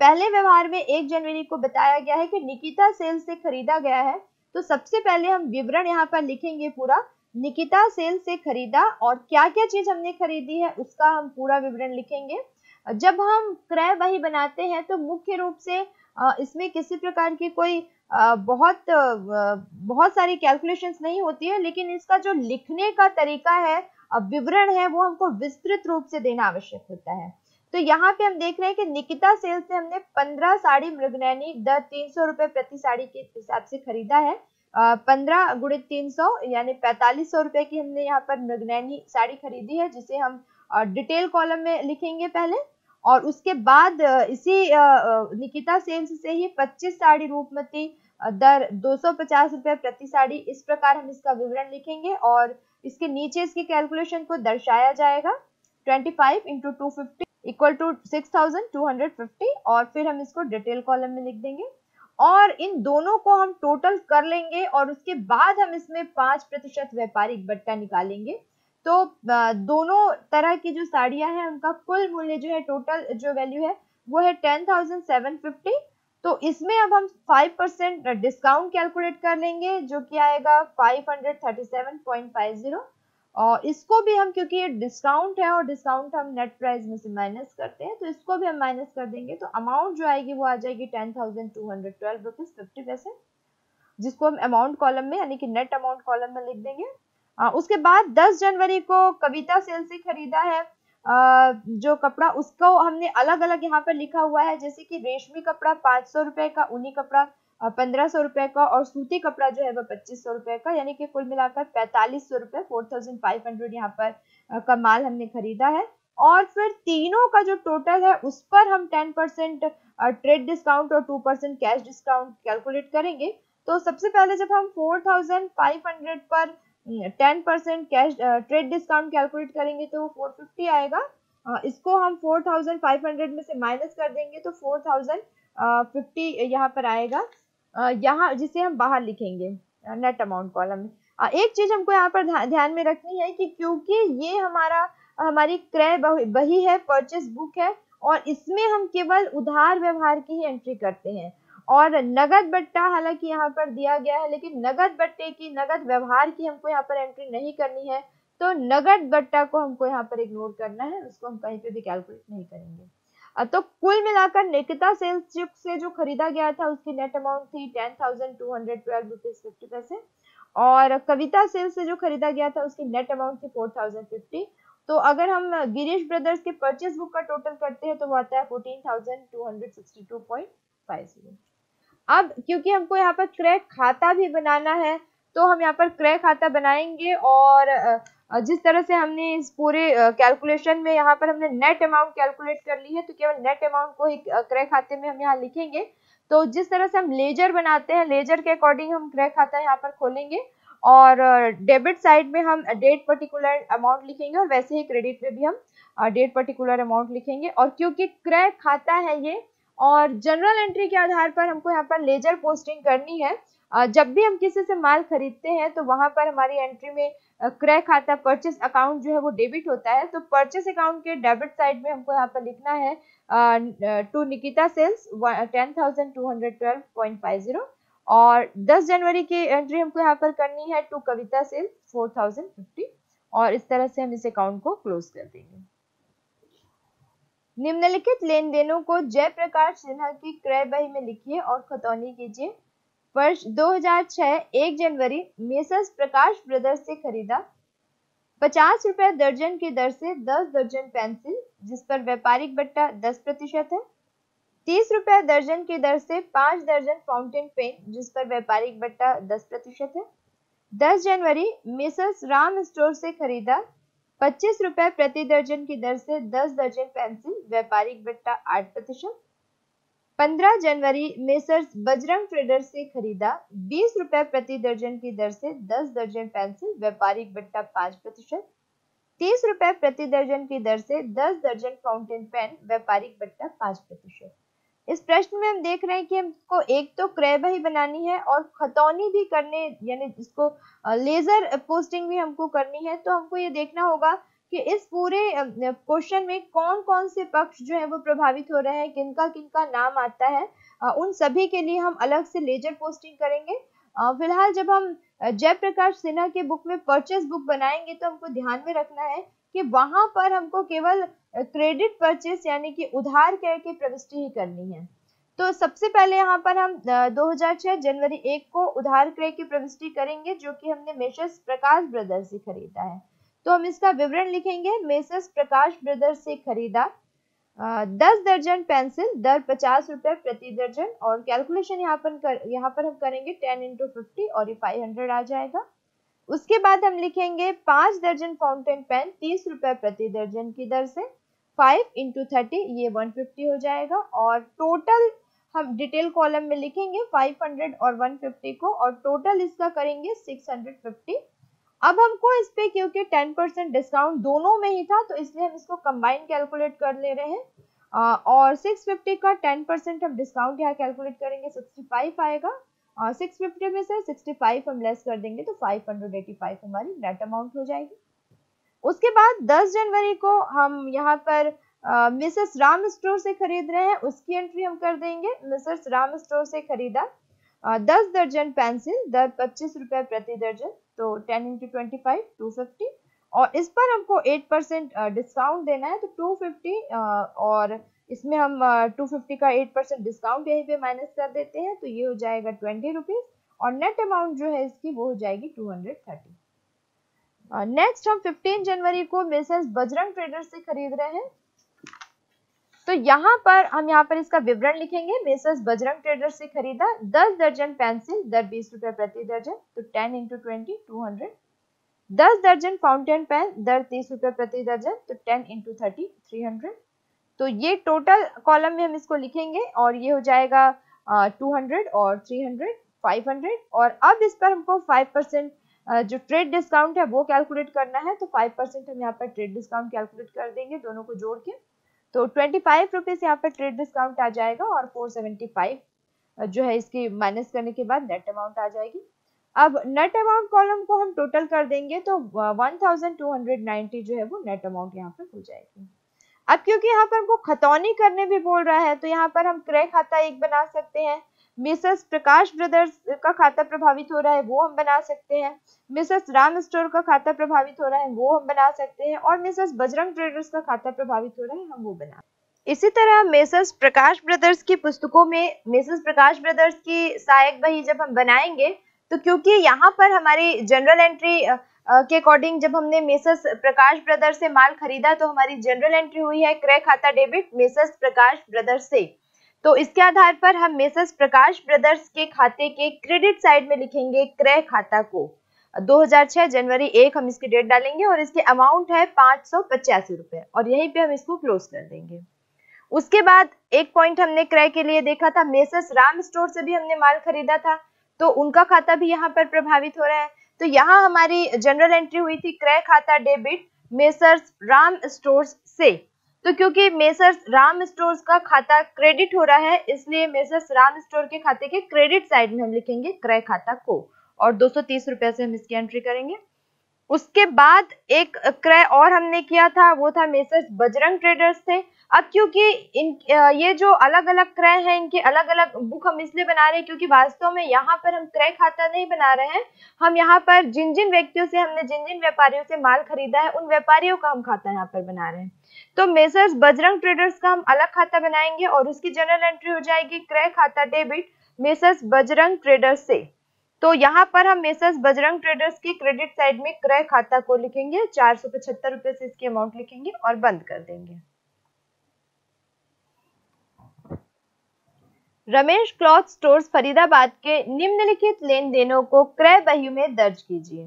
[SPEAKER 1] पहले व्यवहार में एक जनवरी को बताया गया है कि निकिता सेल्स से खरीदा गया है तो सबसे पहले हम विवरण यहाँ पर लिखेंगे पूरा निकिता सेल से खरीदा और क्या क्या चीज हमने खरीदी है उसका हम पूरा विवरण लिखेंगे जब हम क्रय वही बनाते हैं तो मुख्य रूप से इसमें किसी प्रकार की कोई बहुत बहुत सारी कैलकुलेशंस नहीं होती है लेकिन इसका जो लिखने का तरीका है विवरण है वो हमको विस्तृत रूप से देना आवश्यक होता है तो यहाँ पे हम देख रहे हैं कि निकिता सेल से हमने पंद्रह साड़ी मृगनैनी दर तीन सौ रुपए प्रति साड़ी के हिसाब से खरीदा है पंद्रह गुणित तीन सौ यानी पैतालीस सौ रुपए की हमने यहाँ पर मृगनैनी साड़ी खरीदी है जिसे हम डिटेल कॉलम में लिखेंगे पहले और उसके बाद इसी निकिता सेल्स से ही पच्चीस साड़ी रूपमती दर दो सौ पचास रुपए प्रति साड़ी इस प्रकार हम इसका विवरण लिखेंगे और इसके नीचे इसकी कैलकुलेशन को दर्शाया जाएगा 25 five into two equal to 6250 और फिर हम इसको डिटेल कॉलम में लिख देंगे और इन दोनों को हम टोटल कर लेंगे और उसके बाद हम इसमें पांच प्रतिशत व्यापारिक बट्टा निकालेंगे तो दोनों तरह की जो साड़ियां हैं उनका कुल मूल्य जो है टोटल जो वैल्यू है वो है टेन थाउजेंड सेवन फिफ्टी तो इसमें अब हम 5 परसेंट डिस्काउंट कैलकुलेट कर लेंगे जो कि आएगा 537.50 और इसको भी हम क्योंकि ये डिस्काउंट है और डिस्काउंट हम नेट प्राइस में से माइनस करते हैं तो इसको भी हम माइनस कर देंगे तो अमाउंट जो आएगी वो आ जाएगी ten thousand two hundred twelve rupees fifty पैसे जिसको हम अमाउंट कॉलम में यानी कि नेट अमाउंट कॉलम में लिख देंगे आ, उसके बाद दस जनवरी को कविता सेल से खरीदा है जो कपड़ा उसको हमने अलग अलग यहाँ पर लिखा हुआ है जैसे कि रेशमी कपड़ा पांच सौ रुपए का ऊनी कपड़ा पंद्रह सौ रुपए का और सूती कपड़ा जो है वह पच्चीस सौ रुपए का यानी कि कुल मिलाकर पैंतालीस सौ रुपए फोर थाउजेंड फाइव हंड्रेड यहाँ पर का माल हमने खरीदा है और फिर तीनों का जो टोटल है उस पर हम टेन परसेंट ट्रेड डिस्काउंट और two percent cash discount calculate करेंगे तो सबसे पहले जब हम फोर थाउजेंड फाइव हंड्रेड पर ten percent cash trade discount calculate करेंगे तो फोर फिफ्टी आएगा uh, इसको हम फोर थाउजेंड फाइव हंड्रेड में से माइनस कर देंगे तो फोर थाउजेंड फिफ्टी यहाँ पर आएगा uh, यहाँ जिसे हम बाहर लिखेंगे नेट अमाउंट कॉलम में uh, एक चीज हमको यहाँ पर ध्यान में रखनी है कि क्योंकि ये हमारा हमारी क्रय बही है परचेस बुक है और इसमें हम केवल उधार व्यवहार की ही एंट्री करते हैं और नगद बट्टा हालांकि यहाँ पर दिया गया है लेकिन नगद बट्टे की नगद व्यवहार की हमको यहाँ पर एंट्री नहीं करनी है तो नगद बट्टा को हमको यहाँ पर इग्नोर करना है उसको हम कहीं पे भी कैलकुलेट नहीं करेंगे तो कुल मिलाकर निकिता सेल्स चिप से जो खरीदा गया था उसकी नेट अमाउंट थी ten thousand two hundred twelve rupees fifty पैसे और कविता सेल्स से जो खरीदा गया था उसकी नेट अमाउंट थी फोर थाउजेंड फिफ्टी तो अगर हम गिरीश ब्रदर्स के परचेज बुक का टोटल करते हैं तो वो आता है fourteen thousand two hundred sixty two point five zero अब क्योंकि हमको यहाँ पर क्रय खाता भी बनाना है तो हम यहाँ पर क्रय खाता बनाएंगे और जिस तरह से हमने इस पूरे कैलकुलेशन में यहाँ पर हमने नेट अमाउंट कैलकुलेट कर ली है तो केवल नेट अमाउंट को ही क्रय खाते में हम यहाँ लिखेंगे तो जिस तरह से हम लेजर बनाते हैं लेजर के अकॉर्डिंग हम क्रय खाता यहाँ पर खोलेंगे और डेबिट साइड में हम डेट पर्टिकुलर अमाउंट लिखेंगे और वैसे ही क्रेडिट में भी हम डेट पर्टिकुलर अमाउंट लिखेंगे और क्योंकि क्रय खाता है ये और जनरल एंट्री के आधार पर हमको यहाँ पर लेजर पोस्टिंग करनी है जब भी हम किसी से माल खरीदते हैं तो वहां पर हमारी एंट्री में क्रय खाता परचेस अकाउंट जो है वो डेबिट होता है तो परचेस अकाउंट के डेबिट साइड में हमको यहाँ पर लिखना है to Nikita sales ten thousand two hundred twelve point five zero और 10 जनवरी की एंट्री हमको यहाँ पर करनी है to Kavita sales four thousand fifty और इस तरह से हम इस अकाउंट को क्लोज कर देंगे निम्नलिखित लेन देनों को जयप्रकाश सिन्हा की क्रय बही में लिखिए और खतौनी कीजिए वर्ष 2006 हजार जनवरी मेसर्स प्रकाश ब्रदर्स से खरीदा पचास रुपए दर्जन की दर से दस दर्जन पेंसिल जिस पर व्यापारिक बट्टा दस प्रतिशत है तीस रुपए दर्जन की दर से पांच दर्जन फाउंटेन पेन जिस पर व्यापारिक बट्टा दस प्रतिशत है दस जनवरी मिसल्स राम स्टोर से खरीदा पच्चीस रुपए प्रति दर्जन की दर से दस दर्जन पेंसिल व्यापारिक बट्टा आठ प्रतिशत पंद्रह जनवरी मेसर्स बजरंग ट्रेडर से खरीदा बीस रुपए प्रति दर्जन की दर से दस दर्जन पेंसिल व्यापारिक बट्टा पांच प्रतिशत तीस रुपए प्रति दर्जन की दर से दस दर्जन फाउंटेन पेन व्यापारिक बट्टा पांच प्रतिशत इस प्रश्न में हम देख रहे हैं कि हमको एक तो क्रय बही बनानी है और खतौनी भी करने यानी जिसको लेजर पोस्टिंग भी हमको करनी है तो हमको ये देखना होगा कि इस पूरे क्वेश्चन में कौन कौन से पक्ष जो है वो प्रभावित हो रहे हैं किनका किनका नाम आता है उन सभी के लिए हम अलग से लेजर पोस्टिंग करेंगे फिलहाल जब हम जयप्रकाश सिन्हा के बुक में परचेस बुक बनाएंगे तो हमको ध्यान में रखना है कि वहां पर हमको केवल क्रेडिट परचेस यानी कि उधार कह के प्रविष्टि ही करनी है तो सबसे पहले यहाँ पर हम 2006 जनवरी 1 को उधार क्रय की प्रविष्टि करेंगे जो कि हमने मेसर्स प्रकाश ब्रदर्स से खरीदा है तो हम इसका विवरण लिखेंगे मेसर्स प्रकाश ब्रदर्स से खरीदा दस दर्जन पेंसिल दर पचास रुपये प्रति दर्जन और कैलकुलेशन यहाँ पर कर यहाँ पर हम करेंगे टेन इंटू फिफ्टी और ये फाइव हंड्रेड आ जाएगा उसके बाद हम लिखेंगे पाँच दर्जन फाउंटेन पेन तीस रुपये प्रति दर्जन की दर से फाइव इंटू थर्टी ये वन फिफ्टी हो जाएगा और टोटल हम डिटेल कॉलम में लिखेंगे फाइव हंड्रेड और वन फिफ्टी को और टोटल इसका करेंगे सिक्स हंड्रेड फिफ्टी अब हमको इस पे क्योंकि टेन परसेंट डिस्काउंट दोनों में ही था तो इसलिए हम इसको कंबाइन कैलकुलेट कर ले रहे हैं और सिक्स फिफ्टी का टेन परसेंट हम डिस्काउंट यहाँ कैलकुलेट करेंगे सिक्सटी फाइव आएगा और सिक्स फिफ्टी में से सिक्सटी फाइव हम लेस कर देंगे तो फाइव हंड्रेड एटी फाइव हमारी नेट अमाउंट हो जाएगी उसके बाद 10 जनवरी को हम यहाँ पर मिसेस राम स्टोर से खरीद रहे हैं उसकी एंट्री हम कर देंगे मिसेस राम स्टोर से खरीदा दस दर्जन पेंसिल दर पच्चीस रुपए प्रति दर्जन तो ten into twenty five two fifty और इस पर हमको एट परसेंट डिस्काउंट देना है तो टू फिफ्टी और इसमें हम टू फिफ्टी का एट परसेंट डिस्काउंट यहीं पे माइनस कर देते हैं तो ये हो जाएगा ट्वेंटी रुपीज़ और नेट अमाउंट जो है इसकी वो हो जाएगी two hundred thirty next uh, हम 15 जनवरी को मिसेस बजरंग ट्रेडर्स से खरीद रहे हैं तो यहाँ पर हम यहाँ पर इसका विवरण लिखेंगे मिसेस बजरंग ट्रेडर्स से खरीदा 10 दर्जन पेंसिल दर बीस रुपए प्रति दर्जन तो 10 इंटू ट्वेंटी टू हंड्रेड दर्जन फाउंटेन पेन दर तीस रुपए प्रति दर्जन तो 10 इंटू थर्टी थ्री हंड्रेड तो ये टोटल कॉलम में हम इसको लिखेंगे और ये हो जाएगा टू uh, हंड्रेड और थ्री हंड्रेड फाइव हंड्रेड और अब इस पर हमको फाइव परसेंट जो ट्रेड डिस्काउंट है वो कैलकुलेट करना है तो फाइव परसेंट हम यहाँ पर ट्रेड डिस्काउंट कैलकुलेट कर देंगे दोनों को जोड़ के तो ट्वेंटी फाइव रुपीज़ यहाँ पर ट्रेड डिस्काउंट आ जाएगा और फोर सेवेंटी फाइव जो है इसकी माइनस करने के बाद नेट अमाउंट आ जाएगी अब नेट अमाउंट कॉलम को हम टोटल कर देंगे तो one thousand two hundred ninety जो है वो नेट अमाउंट यहाँ पर हो जाएगी अब क्योंकि यहाँ पर हमको खतौनी करने भी बोल रहा है तो यहाँ पर हम क्रय खाता एक बना सकते हैं मिसेस प्रकाश ब्रदर्स का खाता प्रभावित हो रहा है वो हम बना सकते हैं मिसेस राम स्टोर का खाता प्रभावित हो रहा है वो हम बना सकते हैं और मिसेस बजरंग ट्रेडर्स का खाता प्रभावित हो रहा है हम वो बना इसी तरह मिसेस प्रकाश ब्रदर्स की पुस्तकों में मिसेस प्रकाश ब्रदर्स की सहायक बही जब हम बनाएंगे तो क्योंकि यहाँ पर हमारी जनरल एंट्री के अकॉर्डिंग जब हमने मिसेस प्रकाश ब्रदर्स से माल खरीदा तो हमारी जनरल एंट्री हुई है क्रय खाता डेबिट मिसेस प्रकाश ब्रदर्स से तो इसके आधार पर हम मेसस प्रकाश ब्रदर्स के खाते के क्रेडिट साइड में लिखेंगे क्रय खाता को 2006 जनवरी एक हम इसकी डेट डालेंगे और इसकी अमाउंट है पांच सौ पचासी और यहीं पे हम इसको क्लोज कर देंगे उसके बाद एक पॉइंट हमने क्रय के लिए देखा था मेसस राम स्टोर से भी हमने माल खरीदा था तो उनका खाता भी यहाँ पर प्रभावित हो रहा है तो यहाँ हमारी जनरल एंट्री हुई थी क्रय खाता डेबिट मेसर्स राम स्टोर्स से तो क्योंकि मेसर्स राम स्टोर का खाता क्रेडिट हो रहा है इसलिए मेसर्स राम स्टोर के खाते के क्रेडिट साइड में हम लिखेंगे क्रय खाता को और दो सौ से हम इसकी एंट्री करेंगे उसके बाद एक क्रय और हमने किया था वो था मेसर्स बजरंग ट्रेडर्स थे अब क्योंकि इन ये जो अलग अलग क्रय हैं इनके अलग अलग बुक हम इसलिए बना रहे हैं क्योंकि वास्तव में यहाँ पर हम क्रय खाता नहीं बना रहे हैं हम यहाँ पर जिन जिन व्यक्तियों से हमने जिन जिन व्यापारियों से माल खरीदा है उन व्यापारियों का हम खाता यहाँ पर बना रहे हैं तो मेसर्स बजरंग ट्रेडर्स का हम अलग खाता बनाएंगे और उसकी जनरल एंट्री हो जाएगी क्रय खाता डेबिट मेसर्स बजरंग ट्रेडर्स से तो यहाँ पर हम मेसर्स बजरंग ट्रेडर्स की क्रेडिट साइड में क्रय खाता को लिखेंगे चार सौ पचहत्तर रुपए से इसकी अमाउंट लिखेंगे और बंद कर देंगे रमेश क्लॉथ स्टोर्स फरीदाबाद के निम्नलिखित लेन देनों को क्रय बहु में दर्ज कीजिए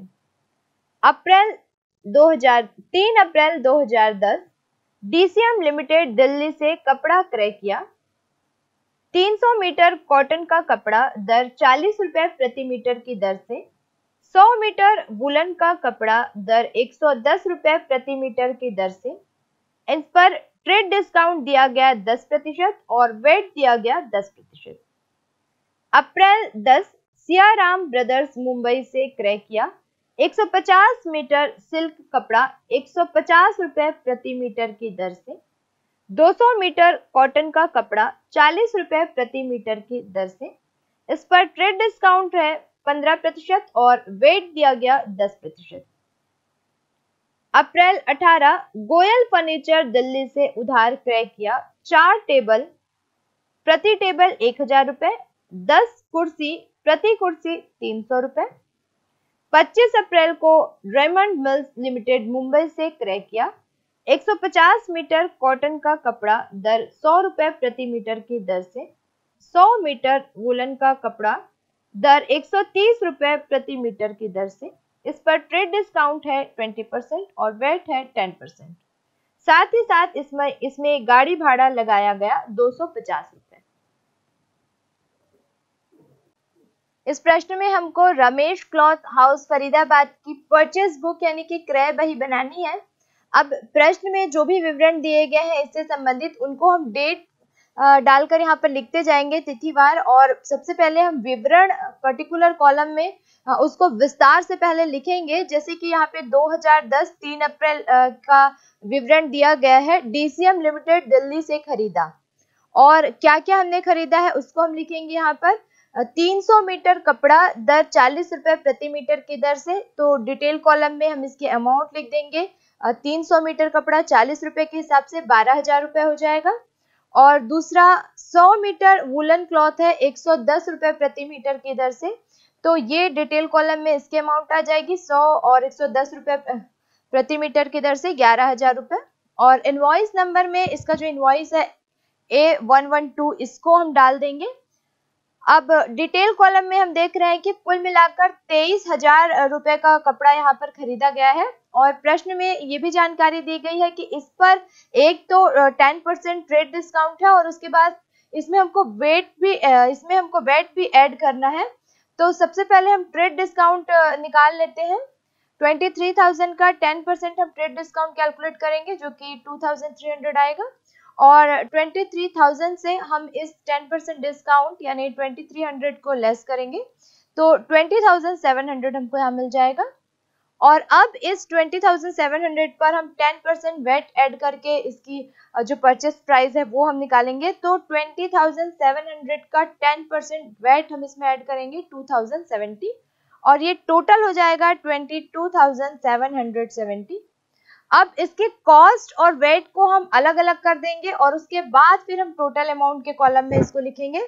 [SPEAKER 1] April 2003 April 2010 DCM limited Delhi से कपड़ा क्रय किया 300 मीटर कॉटन का कपड़ा दर चालीस रुपए प्रति मीटर की दर से 100 मीटर वुलन का कपड़ा दर 110 रुपए प्रति मीटर की दर से इन पर ट्रेड डिस्काउंट दिया गया 10 प्रतिशत और वेट दिया गया 10 प्रतिशत अप्रैल 10 सियाराम ब्रदर्स मुंबई से क्रय किया 150 मीटर सिल्क कपड़ा 150 रुपए प्रति मीटर की दर से 200 मीटर कॉटन का कपड़ा चालीस रुपए प्रति मीटर की दर से इस पर ट्रेड डिस्काउंट है पंद्रह प्रतिशत और वेट दिया गया दस प्रतिशत अप्रैल 18 गोयल फर्नीचर दिल्ली से उधार क्रय किया चार टेबल प्रति टेबल एक हजार रुपए दस कुर्सी प्रति कुर्सी तीन सौ रुपए पच्चीस अप्रैल को रेमंड मिल्स लिमिटेड मुंबई से क्रय किया 150 मीटर कॉटन का कपड़ा दर सौ रुपए प्रति मीटर की दर से 100 मीटर वुलन का कपड़ा दर 130 रुपए प्रति मीटर की दर से इस पर ट्रेड डिस्काउंट है 20 परसेंट और वेट है 10 परसेंट साथ ही साथ इसमें इसमें गाड़ी भाड़ा लगाया गया दो रुपए इस प्रश्न में हमको रमेश क्लॉथ हाउस फरीदाबाद की परचेज बुक यानी कि क्रय बही बनानी है अब प्रश्न में जो भी विवरण दिए गए हैं इससे संबंधित उनको हम डेट डालकर यहाँ पर लिखते जाएंगे तिथिवार और सबसे पहले हम विवरण पर्टिकुलर कॉलम में उसको विस्तार से पहले लिखेंगे जैसे कि यहाँ पे 2010 3 अप्रैल का विवरण दिया गया है डीसीएम लिमिटेड दिल्ली से खरीदा और क्या क्या हमने खरीदा है उसको हम लिखेंगे यहाँ पर 300 मीटर कपड़ा दर चालीस रुपए प्रति मीटर की दर से तो डिटेल कॉलम में हम इसकी अमाउंट लिख देंगे तीन सौ मीटर कपड़ा चालीस रुपए के हिसाब से बारह हजार रुपये हो जाएगा और दूसरा सौ मीटर वुलन क्लॉथ है एक सौ दस रुपए प्रति मीटर की दर से तो ये डिटेल कॉलम में इसके अमाउंट आ जाएगी सौ और एक सौ दस रुपए प्रति मीटर की दर से ग्यारह हजार रुपए और इन्वॉइस नंबर में इसका जो इन्वॉइस है ए वन वन टू इसको हम डाल देंगे अब डिटेल कॉलम में हम देख रहे हैं कि कुल मिलाकर तेईस हजार रुपए का कपड़ा यहाँ पर खरीदा गया है और प्रश्न में ये भी जानकारी दी गई है कि इस पर एक तो टेन परसेंट ट्रेड डिस्काउंट है और उसके बाद इसमें हमको वेट भी इसमें हमको वेट भी ऐड करना है तो सबसे पहले हम ट्रेड डिस्काउंट निकाल लेते हैं 23,000 का 10 परसेंट हम ट्रेड डिस्काउंट कैलकुलेट करेंगे जो कि 2,300 आएगा और 23,000 से हम इस 10 परसेंट डिस्काउंट यानी 2300 को लेस करेंगे तो 20,700 हमको यहाँ मिल जाएगा और अब इस 20,700 पर हम 10 परसेंट वेट ऐड करके इसकी जो परचेस प्राइस है वो हम निकालेंगे तो 20,700 का 10 परसेंट वेट हम इसमें ऐड करेंगे 2,070 और ये टोटल हो जाएगा 22,770 अब इसके कॉस्ट और वेट को हम अलग अलग कर देंगे और उसके बाद फिर हम टोटल अमाउंट के कॉलम में इसको लिखेंगे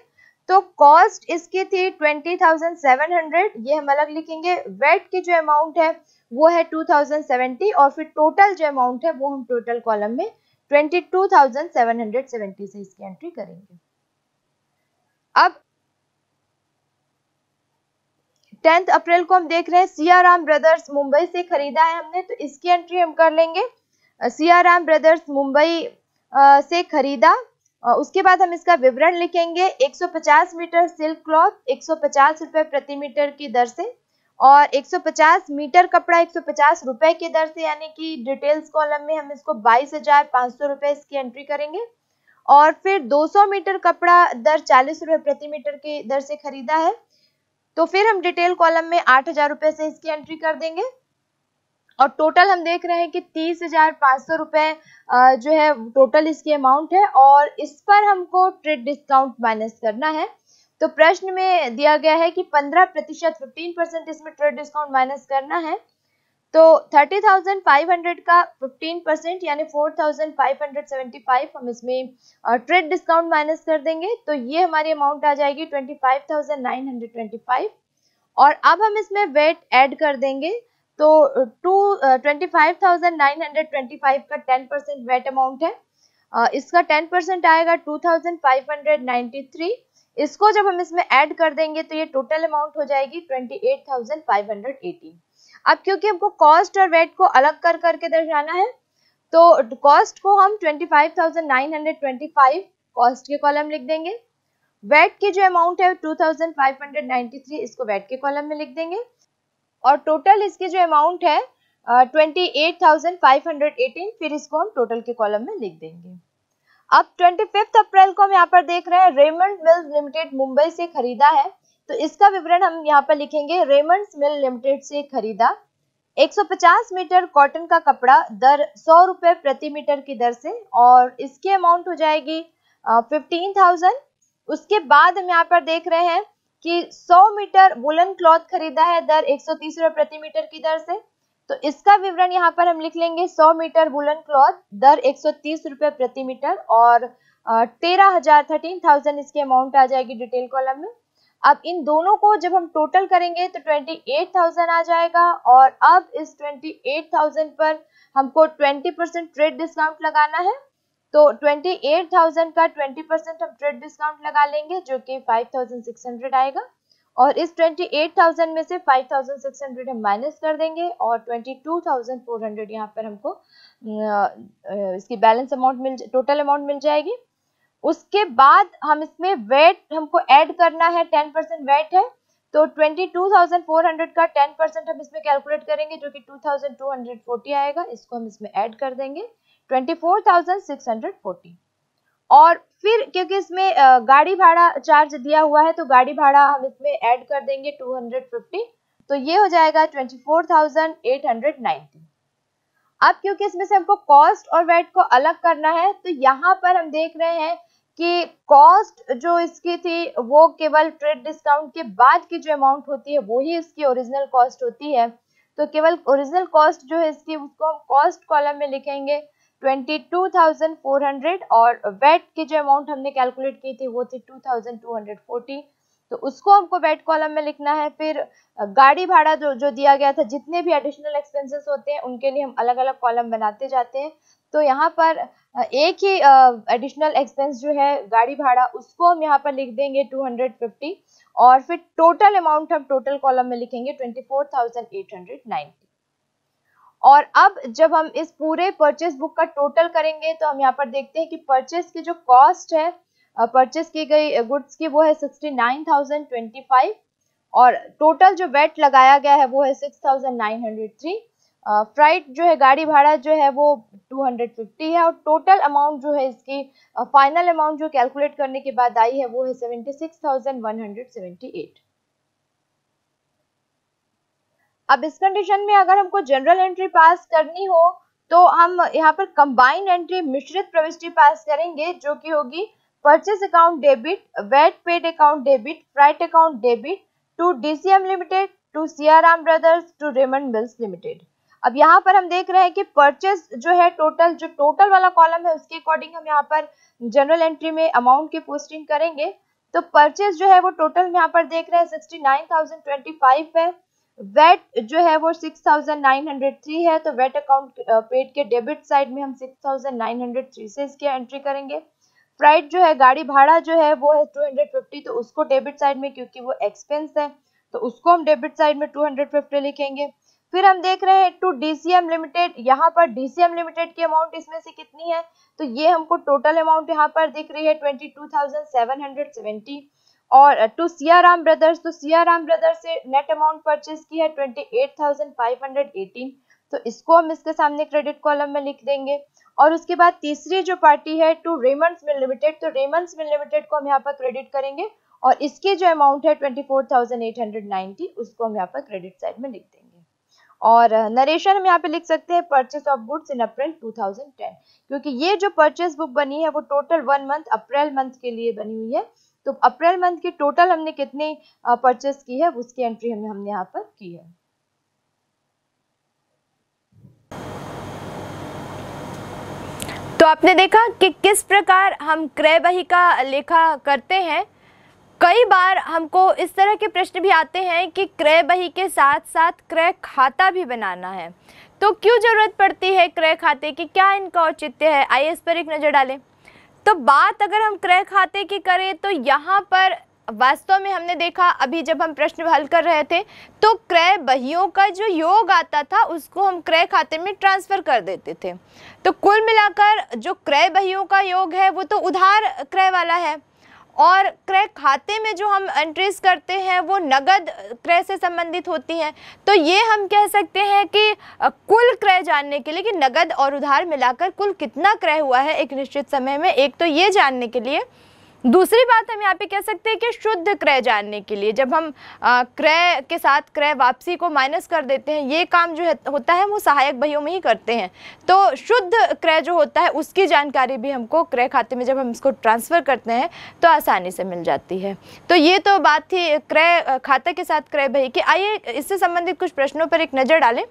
[SPEAKER 1] तो कॉस्ट इसकी थी ट्वेंटी थाउजेंड सेवन हंड्रेड ये हम अलग लिखेंगे वेट के जो अमाउंट है वो है टू थाउजेंड सेवेंटी और फिर टोटल जो अमाउंट है वो हम टोटल कॉलम में twenty two thousand seven hundred seventy से इसकी एंट्री करेंगे अब टेंथ अप्रैल को हम देख रहे हैं सियाराम ब्रदर्स मुंबई से खरीदा है हमने तो इसकी एंट्री हम कर लेंगे सियाराम ब्रदर्स मुंबई से खरीदा उसके बाद हम इसका विवरण लिखेंगे 150 मीटर सिल्क क्लॉथ 150 रुपए प्रति मीटर की दर से और 150 मीटर कपड़ा 150 रुपए की दर से यानी कि डिटेल्स कॉलम में हम इसको बाईस हजार सौ रुपए इसकी एंट्री करेंगे और फिर 200 मीटर कपड़ा दर चालीस रुपए प्रति मीटर की दर से खरीदा है तो फिर हम डिटेल कॉलम में आठ हजार रुपए से इसकी एंट्री कर देंगे और टोटल हम देख रहे हैं कि तीस हजार पांच सौ रुपए जो है टोटल इसकी अमाउंट है और इस पर हमको ट्रेड डिस्काउंट माइनस करना है तो प्रश्न में दिया गया है कि पंद्रह प्रतिशत फिफ्टीन परसेंट इसमें ट्रेड डिस्काउंट माइनस करना है तो 30,500 का 15 परसेंट यानी 4,575 हम इसमें ट्रेड डिस्काउंट माइनस कर देंगे तो ये हमारी अमाउंट आ जाएगी 25,925 और अब हम इसमें वेट ऐड कर देंगे तो टू ट्वेंटी का टेन परसेंट वेट अमाउंट है इसका टेन परसेंट आएगा two thousand five hundred ninety three इसको जब हम इसमें ऐड कर देंगे तो ये टोटल अमाउंट हो जाएगी twenty eight thousand five hundred eighteen अब क्योंकि हमको कॉस्ट और वेट को अलग कर करके दर्शाना है तो कॉस्ट को हम 25,925 कॉस्ट के कॉलम लिख देंगे वेट की जो अमाउंट है 2593 इसको वेट के कॉलम में लिख देंगे और टोटल इसकी जो अमाउंट है ट्वेंटी एट फिर इसको हम टोटल के कॉलम में लिख देंगे अब 25 अप्रैल को हम यहाँ पर देख रहे हैं रेमंड मिल्स लिमिटेड मुंबई से खरीदा है तो इसका विवरण हम यहाँ पर लिखेंगे रेमंड मिल लिमिटेड से खरीदा 150 मीटर कॉटन का कपड़ा दर सौ रुपए प्रति मीटर की दर से और इसकी अमाउंट हो जाएगी 15,000 उसके बाद हम यहाँ पर देख रहे हैं कि 100 मीटर वुलन क्लॉथ खरीदा है दर एक रुपए प्रति मीटर की दर से तो इसका विवरण यहाँ पर हम लिख लेंगे 100 मीटर वुलन क्लॉथ दर एक रुपए प्रति मीटर और तेरह हजार थर्टीन इसकी अमाउंट आ जाएगी डिटेल कॉलम में अब इन दोनों को जब हम टोटल करेंगे तो 28,000 आ जाएगा और अब इस 28,000 पर हमको 20 परसेंट ट्रेड डिस्काउंट लगाना है तो 28,000 का 20 परसेंट हम ट्रेड डिस्काउंट लगा लेंगे जो कि 5,600 आएगा और इस 28,000 में से 5,600 हम माइनस कर देंगे और 22,400 यहाँ पर हमको इसकी बैलेंस अमाउंट मिल टोटल अमाउंट मिल जाएगी उसके बाद हम इसमें वेट हमको ऐड करना है टेन परसेंट वेट है तो 22,400 का 10 परसेंट हम इसमें कैलकुलेट करेंगे जो कि 2,240 आएगा इसको हम इसमें ऐड कर देंगे 24,640 और फिर क्योंकि इसमें गाड़ी भाड़ा चार्ज दिया हुआ है तो गाड़ी भाड़ा हम इसमें ऐड कर देंगे 250 तो ये हो जाएगा 24,890 अब क्योंकि इसमें से हमको कॉस्ट और वेट को अलग करना है तो यहाँ पर हम देख रहे हैं कि कॉस्ट जो इसकी थी वो केवल ट्रेड डिस्काउंट के बाद की जो अमाउंट होती है वो ही इसकी ओरिजिनल कॉस्ट होती है तो केवल ओरिजिनल कॉस्ट जो है इसकी उसको हम कॉस्ट कॉलम में लिखेंगे 22,400 और वेट की जो अमाउंट हमने कैलकुलेट की थी वो थी 2,240 तो उसको हमको वेट कॉलम में लिखना है फिर गाड़ी भाड़ा जो जो दिया गया था जितने भी एडिशनल एक्सपेंसेस होते हैं उनके लिए हम अलग अलग कॉलम बनाते जाते हैं तो यहाँ पर एक ही एडिशनल एक्सपेंस जो है गाड़ी भाड़ा उसको हम यहाँ पर लिख देंगे 250 और फिर टोटल अमाउंट हम टोटल कॉलम में लिखेंगे 24,890 और अब जब हम इस पूरे परचेस बुक का टोटल करेंगे तो हम यहाँ पर देखते हैं कि परचेस की जो कॉस्ट है परचेस की गई गुड्स की वो है 69,025 और टोटल जो वेट लगाया गया है वो है सिक्स फ्राइट जो है गाड़ी भाड़ा जो है वो 250 है और टोटल अमाउंट जो है इसकी फाइनल अमाउंट जो कैलकुलेट करने के बाद आई है वो है 76,178 अब इस कंडीशन में अगर हमको जनरल एंट्री पास करनी हो तो हम यहाँ पर कंबाइंड एंट्री मिश्रित प्रविष्टि पास करेंगे जो कि होगी purchase account debit VAT paid account debit freight account debit to DCM limited to CRM brothers to Raymond mills limited अब यहाँ पर हम देख रहे हैं कि परचेज जो है टोटल जो टोटल वाला कॉलम है उसके अकॉर्डिंग हम यहाँ पर जनरल एंट्री में अमाउंट की पोस्टिंग करेंगे तो परचेस जो है वो टोटल यहाँ पर देख रहे हैं सिक्सटी है वेट जो है वो six thousand nine hundred three है तो वेट अकाउंट पेड के डेबिट साइड में हम six thousand nine hundred three से इसकी एंट्री करेंगे फ्राइट जो है गाड़ी भाड़ा जो है वो है टू हंड्रेड फिफ्टी तो उसको डेबिट साइड में क्योंकि वो एक्सपेंस है तो उसको हम डेबिट साइड में टू हंड्रेड फिफ्टी लिखेंगे फिर हम देख रहे हैं टू डीसीएम लिमिटेड यहाँ पर डीसीएम लिमिटेड की अमाउंट इसमें से कितनी है तो ये हमको टोटल अमाउंट यहाँ पर दिख रही है twenty two thousand seven hundred seventy और टू सियाराम ब्रदर्स तो सियाराम ब्रदर्स से नेट अमाउंट परचेज की है twenty eight thousand five hundred eighteen तो इसको हम इसके सामने क्रेडिट कॉलम में लिख देंगे और उसके बाद तीसरी जो पार्टी है टू रेमंड मिल लिमिटेड तो रेमंड मिल लिमिटेड को हम यहाँ पर क्रेडिट करेंगे और इसके जो अमाउंट है twenty four thousand eight hundred ninety उसको हम यहाँ पर क्रेडिट साइड में लिख देंगे और नरेशन हम यहाँ पे लिख सकते हैं purchase of goods in April 2010 क्योंकि ये जो परचेस बुक बनी है वो total one month April month के लिए बनी हुई है तो अप्रैल मंथ की टोटल हमने कितने परचेस की है उसकी एंट्री हमने हमने यहाँ पर की है तो आपने देखा कि किस प्रकार हम क्रय बही का लेखा करते हैं कई बार हमको इस तरह के प्रश्न भी आते हैं कि क्रय बही के साथ साथ क्रय खाता भी बनाना है तो क्यों ज़रूरत पड़ती है क्रय खाते की क्या इनका औचित्य है आइए इस पर एक नज़र डालें तो बात अगर हम क्रय खाते की करें तो यहाँ पर वास्तव में हमने देखा अभी जब हम प्रश्न हल कर रहे थे तो क्रय बहियों का जो योग आता था उसको हम क्रय खाते में ट्रांसफ़र कर देते थे तो कुल मिलाकर जो क्रय बहियों का योग है वो तो उधार क्रय वाला है और क्रय खाते में जो हम एंट्रीज करते हैं वो नगद क्रय से संबंधित होती हैं तो ये हम कह सकते हैं कि कुल क्रय जानने के लिए कि नगद और उधार मिलाकर कुल कितना क्रय हुआ है एक निश्चित समय में एक तो ये जानने के लिए दूसरी बात हम यहाँ पे कह सकते हैं कि शुद्ध क्रय जानने के लिए जब हम क्रय के साथ क्रय वापसी को माइनस कर देते हैं ये काम जो है होता है वो सहायक बहियों में ही करते हैं तो शुद्ध क्रय जो होता है उसकी जानकारी भी हमको क्रय खाते में जब हम इसको ट्रांसफ़र करते हैं तो आसानी से मिल जाती है तो ये तो बात थी क्रय खाते के साथ क्रय बही की आइए इससे संबंधित कुछ प्रश्नों पर एक नज़र डालें